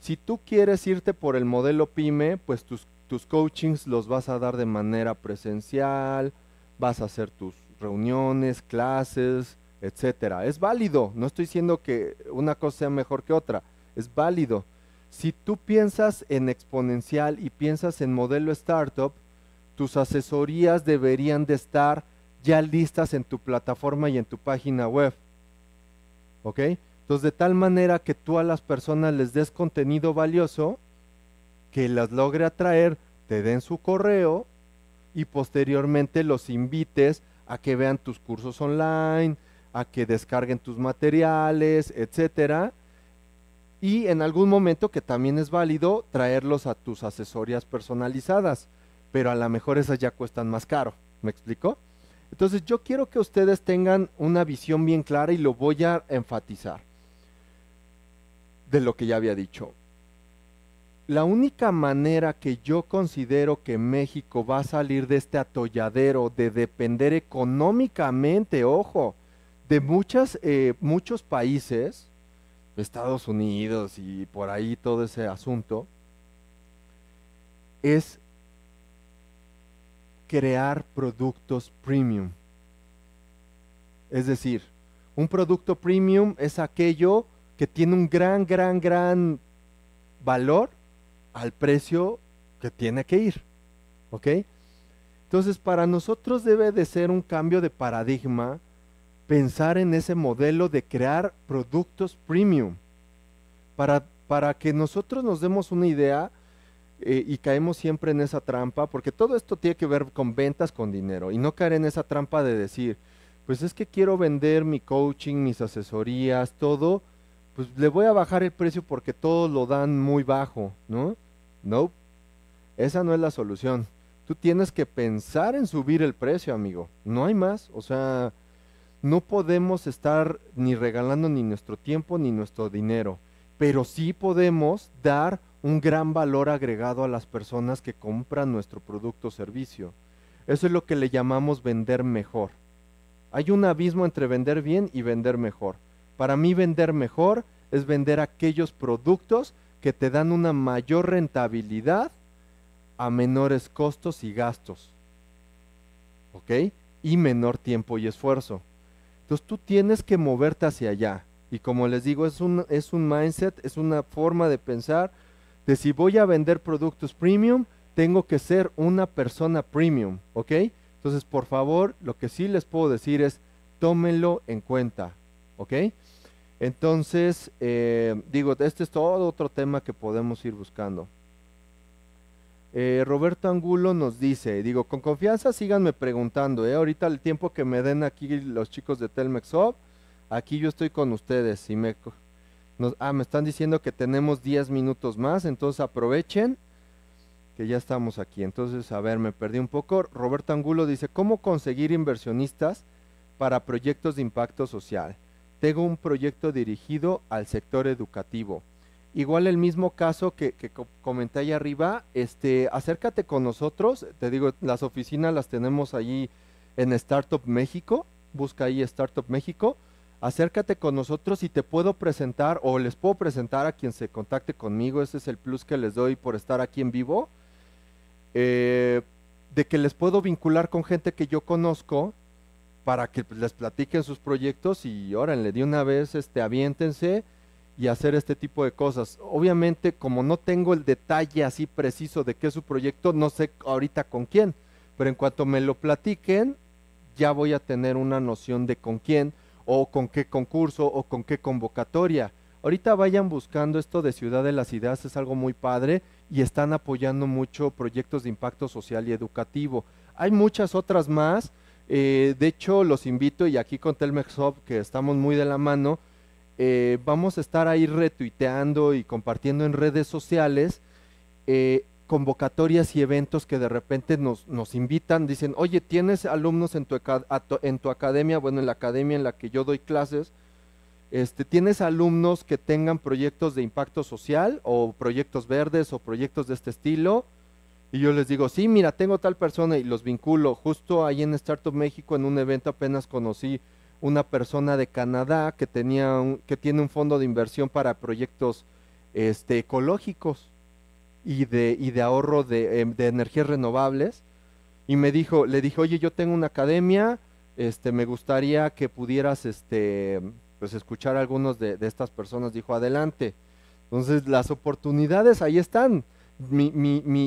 Si tú quieres irte por el modelo PyME, pues tus, tus coachings los vas a dar de manera presencial, vas a hacer tus reuniones, clases, etcétera. Es válido, no estoy diciendo que una cosa sea mejor que otra, es válido. Si tú piensas en exponencial y piensas en modelo startup, tus asesorías deberían de estar ya listas en tu plataforma y en tu página web. ¿Ok? Entonces, de tal manera que tú a las personas les des contenido valioso, que las logre atraer, te den su correo y posteriormente los invites a que vean tus cursos online, a que descarguen tus materiales, etcétera. Y en algún momento que también es válido traerlos a tus asesorías personalizadas pero a lo mejor esas ya cuestan más caro. ¿Me explico? Entonces yo quiero que ustedes tengan una visión bien clara y lo voy a enfatizar de lo que ya había dicho. La única manera que yo considero que México va a salir de este atolladero de depender económicamente, ojo, de muchas, eh, muchos países, Estados Unidos y por ahí todo ese asunto, es crear productos premium. Es decir, un producto premium es aquello que tiene un gran, gran, gran valor al precio que tiene que ir. ¿Ok? Entonces, para nosotros debe de ser un cambio de paradigma pensar en ese modelo de crear productos premium. Para, para que nosotros nos demos una idea, eh, y caemos siempre en esa trampa, porque todo esto tiene que ver con ventas, con dinero, y no caer en esa trampa de decir, pues es que quiero vender mi coaching, mis asesorías, todo, pues le voy a bajar el precio porque todos lo dan muy bajo, ¿no? No, esa no es la solución. Tú tienes que pensar en subir el precio, amigo. No hay más, o sea, no podemos estar ni regalando ni nuestro tiempo ni nuestro dinero, pero sí podemos dar un gran valor agregado a las personas que compran nuestro producto o servicio. Eso es lo que le llamamos vender mejor. Hay un abismo entre vender bien y vender mejor. Para mí vender mejor es vender aquellos productos que te dan una mayor rentabilidad a menores costos y gastos. ¿Ok? Y menor tiempo y esfuerzo. Entonces tú tienes que moverte hacia allá. Y como les digo, es un, es un mindset, es una forma de pensar, de si voy a vender productos premium, tengo que ser una persona premium, ¿ok? Entonces, por favor, lo que sí les puedo decir es, tómenlo en cuenta, ¿ok? Entonces, eh, digo, este es todo otro tema que podemos ir buscando. Eh, Roberto Angulo nos dice, digo, con confianza síganme preguntando, ¿eh? ahorita el tiempo que me den aquí los chicos de Telmex aquí yo estoy con ustedes, y me ah, me están diciendo que tenemos 10 minutos más, entonces aprovechen que ya estamos aquí. Entonces, a ver, me perdí un poco. Roberto Angulo dice, ¿cómo conseguir inversionistas para proyectos de impacto social? Tengo un proyecto dirigido al sector educativo. Igual el mismo caso que, comenté ahí arriba, este, acércate con nosotros. Te digo, las oficinas las tenemos allí en Startup México. Busca ahí Startup México acércate con nosotros y te puedo presentar o les puedo presentar a quien se contacte conmigo, ese es el plus que les doy por estar aquí en vivo, eh, de que les puedo vincular con gente que yo conozco para que pues, les platiquen sus proyectos y órale, de una vez este, aviéntense y hacer este tipo de cosas. Obviamente, como no tengo el detalle así preciso de qué es su proyecto, no sé ahorita con quién, pero en cuanto me lo platiquen, ya voy a tener una noción de con quién, o con qué concurso o con qué convocatoria. Ahorita vayan buscando esto de Ciudad de las Ideas, es algo muy padre y están apoyando mucho proyectos de impacto social y educativo. Hay muchas otras más, eh, de hecho los invito y aquí con Telmex Hub, que estamos muy de la mano, eh, vamos a estar ahí retuiteando y compartiendo en redes sociales eh, convocatorias y eventos que de repente nos, nos invitan, dicen, oye, ¿tienes alumnos en tu, en tu academia? Bueno, en la academia en la que yo doy clases, este, ¿Tienes alumnos que tengan proyectos de impacto social o proyectos verdes o proyectos de este estilo? Y yo les digo, sí, mira, tengo tal persona y los vinculo. Justo ahí en Startup México, en un evento apenas conocí una persona de Canadá que, tenía que tiene un fondo de inversión para proyectos este, ecológicos y de, ahorro em, de, energías renovables. Y me dijo, le dije, oye, yo tengo una academia, este, me gustaría que pudieras este, pues, escuchar a algunos de, estas personas. Dijo, adelante. Entonces, las oportunidades ahí están.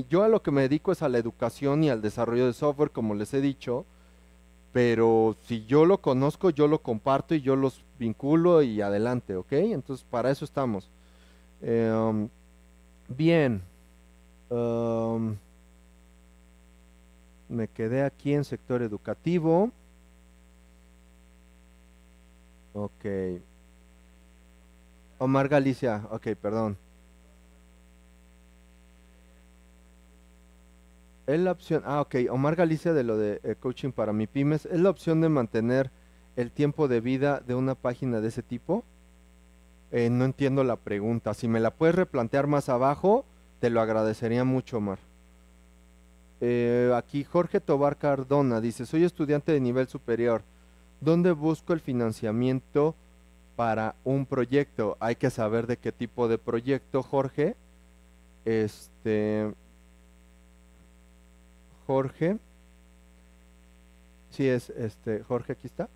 yo a lo que me dedico es a la educación y al desarrollo de software, como les he dicho, pero si yo lo conozco, yo lo comparto y yo los vinculo y adelante, ¿ok? Entonces, para eso estamos. Em, bien me quedé aquí en sector educativo. Ok. Omar Galicia, ok, perdón. Es la opción, ah, ok, Omar Galicia de lo de eh, coaching para mi pymes, ¿es la opción de mantener el tiempo de vida de una página de ese tipo? Eh, no entiendo la pregunta, si me la puedes replantear más abajo, te lo agradecería mucho, Omar. Eh, aquí Jorge Tobar Cardona dice, soy estudiante de nivel superior. ¿Dónde busco el financiamiento para un proyecto? Hay que saber de qué tipo de proyecto, Jorge. Este... Jorge. Sí, es este Jorge, aquí está.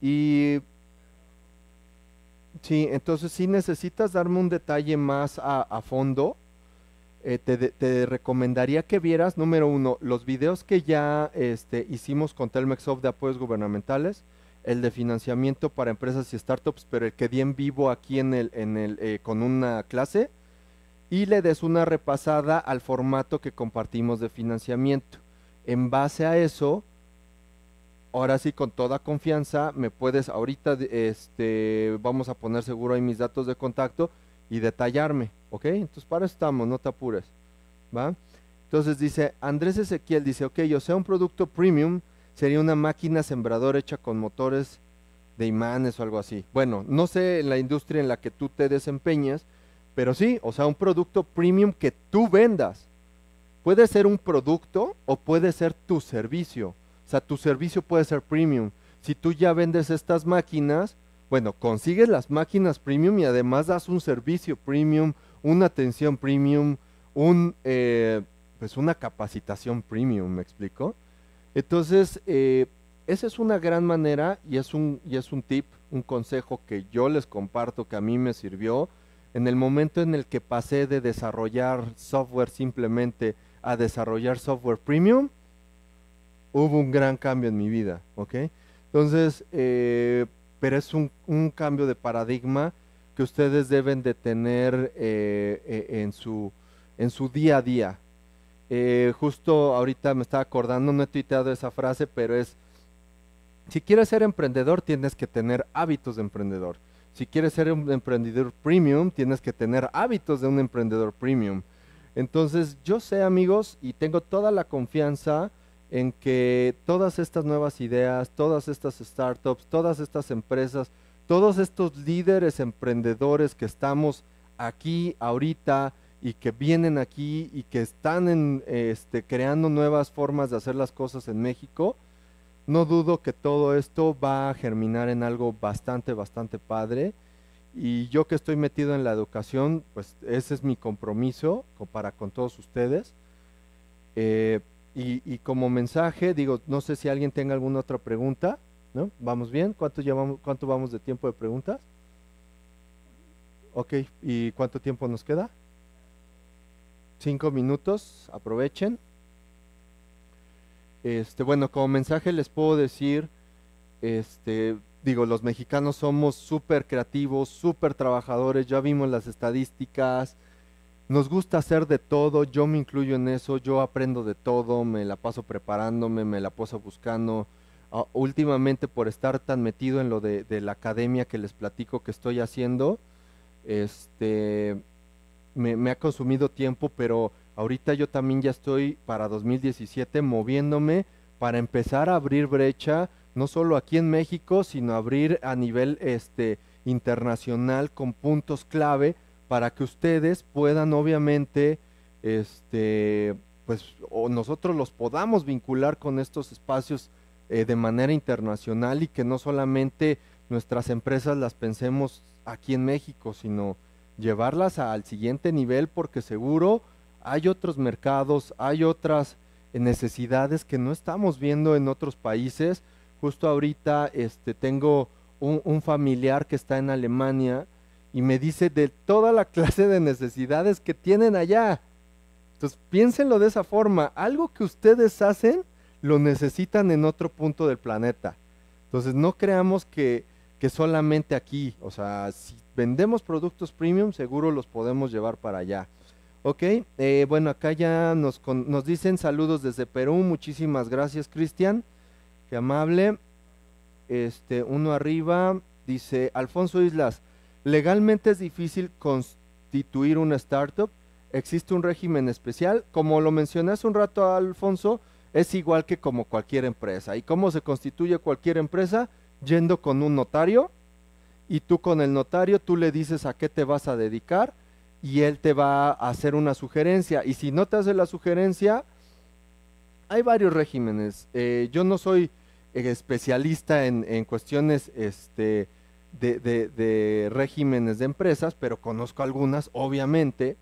Y sí, entonces si necesitas darme un detalle más a, a fondo eh, te, recomendaría que vieras, número uno, los videos que ya este, hicimos con Telmexoft de apoyos gubernamentales, el de financiamiento para empresas y startups, pero el que di en vivo aquí en el, eh, con una clase, y le des una repasada al formato que compartimos de financiamiento. En base a eso, ahora sí con toda confianza, me puedes ahorita, este, vamos a poner seguro ahí mis datos de contacto, y detallarme, ¿ok? Entonces para eso estamos, no te apures, ¿va? Entonces dice, Andrés Ezequiel dice, ok, yo sea, un producto premium sería una máquina sembradora hecha con motores de imanes o algo así. Bueno, no sé en la industria en la que tú te desempeñas, pero sí, o sea, un producto premium que tú vendas. Puede ser un producto o puede ser tu servicio. O sea, tu servicio puede ser premium. Si tú ya vendes estas máquinas, bueno, consigues las máquinas premium y además das un servicio premium, una atención premium, eh, pues una capacitación premium, ¿me explico? Entonces, eh, esa es una gran manera y es, un, y es un tip, un consejo que yo les comparto que a mí me sirvió en el momento en el que pasé de desarrollar software simplemente a desarrollar software premium, hubo un gran cambio en mi vida, ¿ok? Entonces, eh, pero es un, cambio de paradigma que ustedes deben de tener eh, eh, en, su, en su día a día. Eh, justo ahorita me estaba acordando, no he tuiteado esa frase, pero es, si quieres ser emprendedor, tienes que tener hábitos de emprendedor. Si quieres ser un emprendedor premium, tienes que tener hábitos de un emprendedor premium. Entonces, yo sé, amigos, y tengo toda la confianza en que todas estas nuevas ideas, todas estas startups, todas estas empresas, todos estos líderes emprendedores que estamos aquí ahorita y que vienen aquí y que están este, creando nuevas formas de hacer las cosas en México, no dudo que todo esto va a germinar en algo bastante, bastante padre. Y yo que estoy metido en la educación, pues ese es mi compromiso para con todos ustedes. Eh, y, como mensaje, digo, no sé si alguien tenga alguna otra pregunta, ¿no? ¿Vamos bien? ¿Cuánto, llevamos, cuánto vamos de tiempo de preguntas? Ok, ¿y cuánto tiempo nos queda? Cinco minutos, aprovechen. Este, bueno, como mensaje les puedo decir, este, digo, los mexicanos somos súper creativos, súper trabajadores, ya vimos las estadísticas, nos gusta hacer de todo, yo me incluyo en eso, yo aprendo de todo, me la paso preparándome, me la paso buscando. Ah, últimamente por estar tan metido en lo de, la academia que les platico que estoy haciendo, este, me, ha consumido tiempo, pero ahorita yo también ya estoy para 2017 moviéndome para empezar a abrir brecha, no solo aquí en México, sino abrir a nivel este, internacional con puntos clave para que ustedes puedan obviamente, este, pues, o nosotros los podamos vincular con estos espacios eh, de manera internacional y que no solamente nuestras empresas las pensemos aquí en México, sino llevarlas al siguiente nivel porque seguro hay otros mercados, hay otras necesidades que no estamos viendo en otros países. Justo ahorita este, tengo un familiar que está en Alemania y me dice de toda la clase de necesidades que tienen allá. Entonces, piénsenlo de esa forma. Algo que ustedes hacen, lo necesitan en otro punto del planeta. Entonces, no creamos que, solamente aquí, o sea, si vendemos productos premium, seguro los podemos llevar para allá. Ok, eh, bueno, acá ya nos, nos dicen saludos desde Perú. Muchísimas gracias, Cristian. Qué amable. Este, uno arriba dice Alfonso Islas. Legalmente es difícil constituir una startup. Existe un régimen especial. Como lo mencioné hace un rato, Alfonso, es igual que como cualquier empresa. ¿Y cómo se constituye cualquier empresa? Yendo con un notario y tú con el notario, tú le dices a qué te vas a dedicar y él te va a hacer una sugerencia. Y si no te hace la sugerencia, hay varios regímenes. Eh, yo no soy eh, especialista en, en cuestiones este, de, de, regímenes de empresas, pero conozco algunas, obviamente.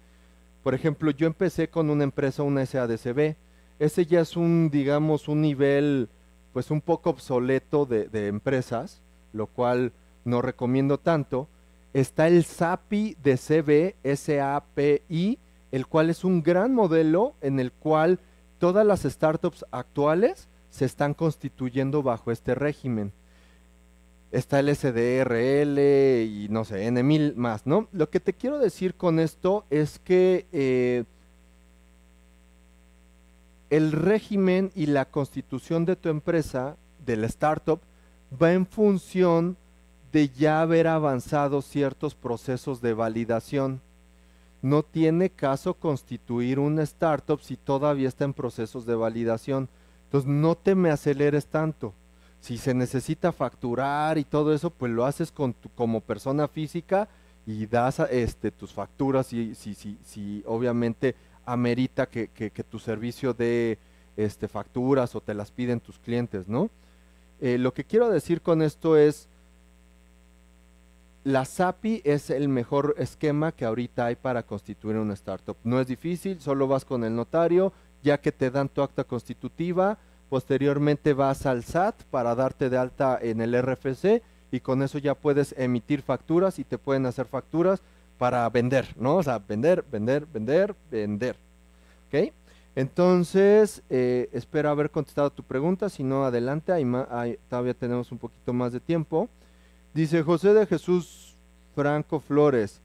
Por ejemplo, yo empecé con una empresa, una SADCB. Ese ya es un, digamos, un nivel pues un poco obsoleto de, de empresas, lo cual no recomiendo tanto. Está el SAPI de CB, SAPI, el cual es un gran modelo en el cual todas las startups actuales se están constituyendo bajo este régimen está el SDRL y no sé, N mil más, ¿no? Lo que te quiero decir con esto es que eh, el régimen y la constitución de tu empresa, del startup, va en función de ya haber avanzado ciertos procesos de validación. No tiene caso constituir una startup si todavía está en procesos de validación. Entonces no te me aceleres tanto si se necesita facturar y todo eso, pues lo haces como persona física y das este, tus facturas y si, obviamente amerita que, tu servicio dé este, facturas o te las piden tus clientes, ¿no? Eh, lo que quiero decir con esto es, la SAPI es el mejor esquema que ahorita hay para constituir una startup. No es difícil, solo vas con el notario, ya que te dan tu acta constitutiva, Posteriormente vas al SAT para darte de alta en el RFC y con eso ya puedes emitir facturas y te pueden hacer facturas para vender, ¿no? O sea, vender, vender, vender, vender. ¿Ok? Entonces, eh, espero haber contestado tu pregunta. Si no, adelante. todavía tenemos un poquito más de tiempo. Dice José de Jesús Franco Flores.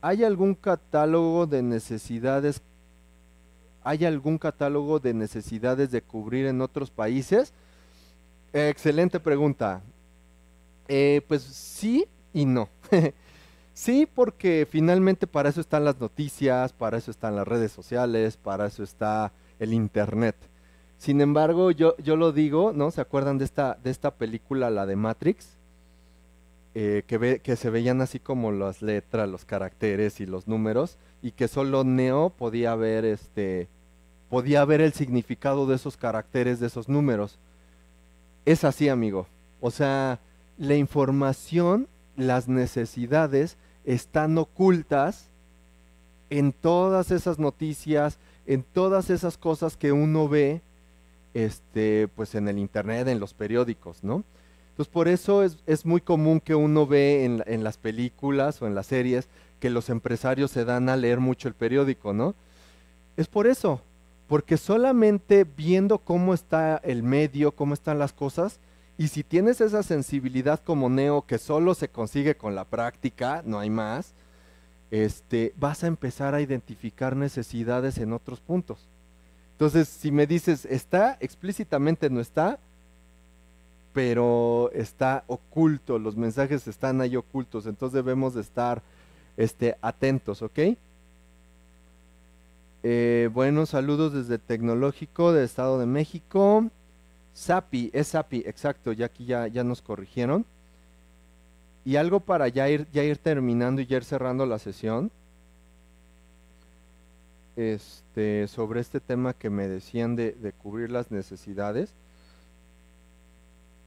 ¿Hay algún catálogo de necesidades ¿hay algún catálogo de necesidades de cubrir en otros países? excelente pregunta. Eh, pues sí y no. sí, porque finalmente para eso están las noticias, para eso están las redes sociales, para eso está el Internet. Sin embargo, yo, yo lo digo, ¿no? ¿Se acuerdan de esta, de esta película, la de Matrix? Eh, que, ve, que, se veían así como las letras, los caracteres y los números, y que solo Neo podía ver este, podía ver el significado de esos caracteres, de esos números. Es así, amigo. O sea, la información, las necesidades están ocultas en todas esas noticias, en todas esas cosas que uno ve este, pues en el internet, en los periódicos, ¿no? Entonces por eso es, muy común que uno ve en, en, las películas o en las series que los empresarios se dan a leer mucho el periódico, ¿no? Es por eso, porque solamente viendo cómo está el medio, cómo están las cosas, y si tienes esa sensibilidad como Neo que solo se consigue con la práctica, no hay más, este, vas a empezar a identificar necesidades en otros puntos. Entonces, si me dices, está, explícitamente no está, pero está oculto, los mensajes están ahí ocultos, entonces debemos de estar este, atentos, ¿ok? Eh, Buenos saludos desde Tecnológico de Estado de México. SAPI, es SAPI, exacto, ya aquí ya, nos corrigieron. Y algo para ya ir, ya ir terminando y ya ir cerrando la sesión. Este, sobre este tema que me decían de cubrir las necesidades.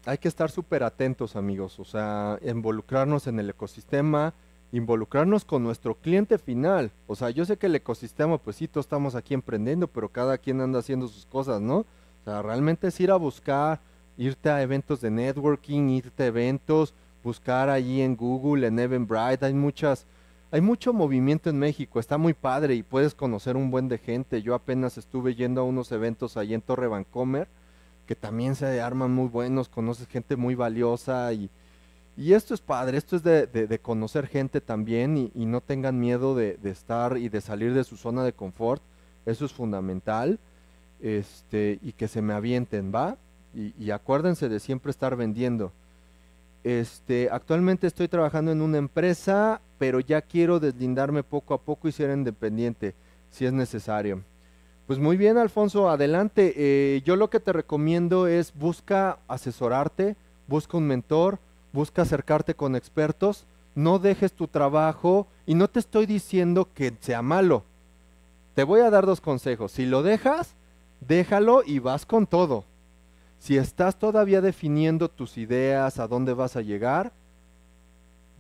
Hay que estar súper atentos, amigos, o sea, involucrarnos en el ecosistema, involucrarnos con nuestro cliente final. O sea, yo sé que el ecosistema, pues sí, todos estamos aquí emprendiendo, pero cada quien anda haciendo sus cosas, ¿no? O sea, realmente es ir a buscar, irte a eventos de networking, irte a eventos, buscar ahí en Google, en Eventbrite, hay muchas, hay mucho movimiento en México, está muy padre y puedes conocer un buen de gente. Yo apenas estuve yendo a unos eventos ahí en Torre Vancomer, que también se arman muy buenos, conoces gente muy valiosa y, y esto es padre, esto es de, conocer gente también y, no tengan miedo de, estar y de salir de su zona de confort. Eso es fundamental. Este, y que se me avienten, ¿va? Y, acuérdense de siempre estar vendiendo. Este, actualmente estoy trabajando en una empresa, pero ya quiero deslindarme poco a poco y ser independiente, si es necesario. Pues muy bien, Alfonso, adelante. Eh, yo lo que te recomiendo es busca asesorarte, busca un mentor busca acercarte con expertos, no dejes tu trabajo y no te estoy diciendo que sea malo. Te voy a dar dos consejos. Si lo dejas, déjalo y vas con todo. Si estás todavía definiendo tus ideas, a dónde vas a llegar,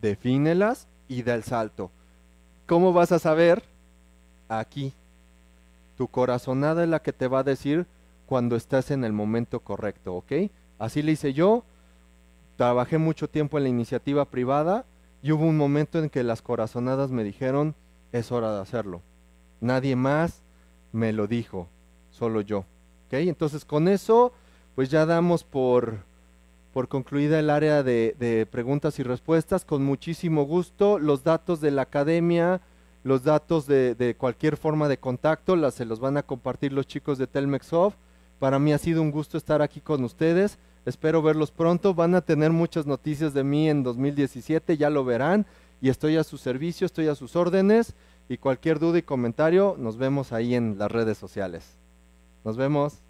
defínelas y da el salto. ¿Cómo vas a saber? Aquí. Tu corazonada es la que te va a decir cuando estás en el momento correcto, ¿ok? Así le hice yo, trabajé mucho tiempo en la iniciativa privada y hubo un momento en que las corazonadas me dijeron, es hora de hacerlo. Nadie más me lo dijo, solo yo. ¿Okay? Entonces con eso, pues ya damos por, por concluida el área de, preguntas y respuestas. Con muchísimo gusto, los datos de la academia, los datos de, cualquier forma de contacto, las, se los van a compartir los chicos de Telmexov. Para mí ha sido un gusto estar aquí con ustedes. Espero verlos pronto. Van a tener muchas noticias de mí en 2017, ya lo verán. Y estoy a su servicio, estoy a sus órdenes. Y cualquier duda y comentario, nos vemos ahí en las redes sociales. Nos vemos.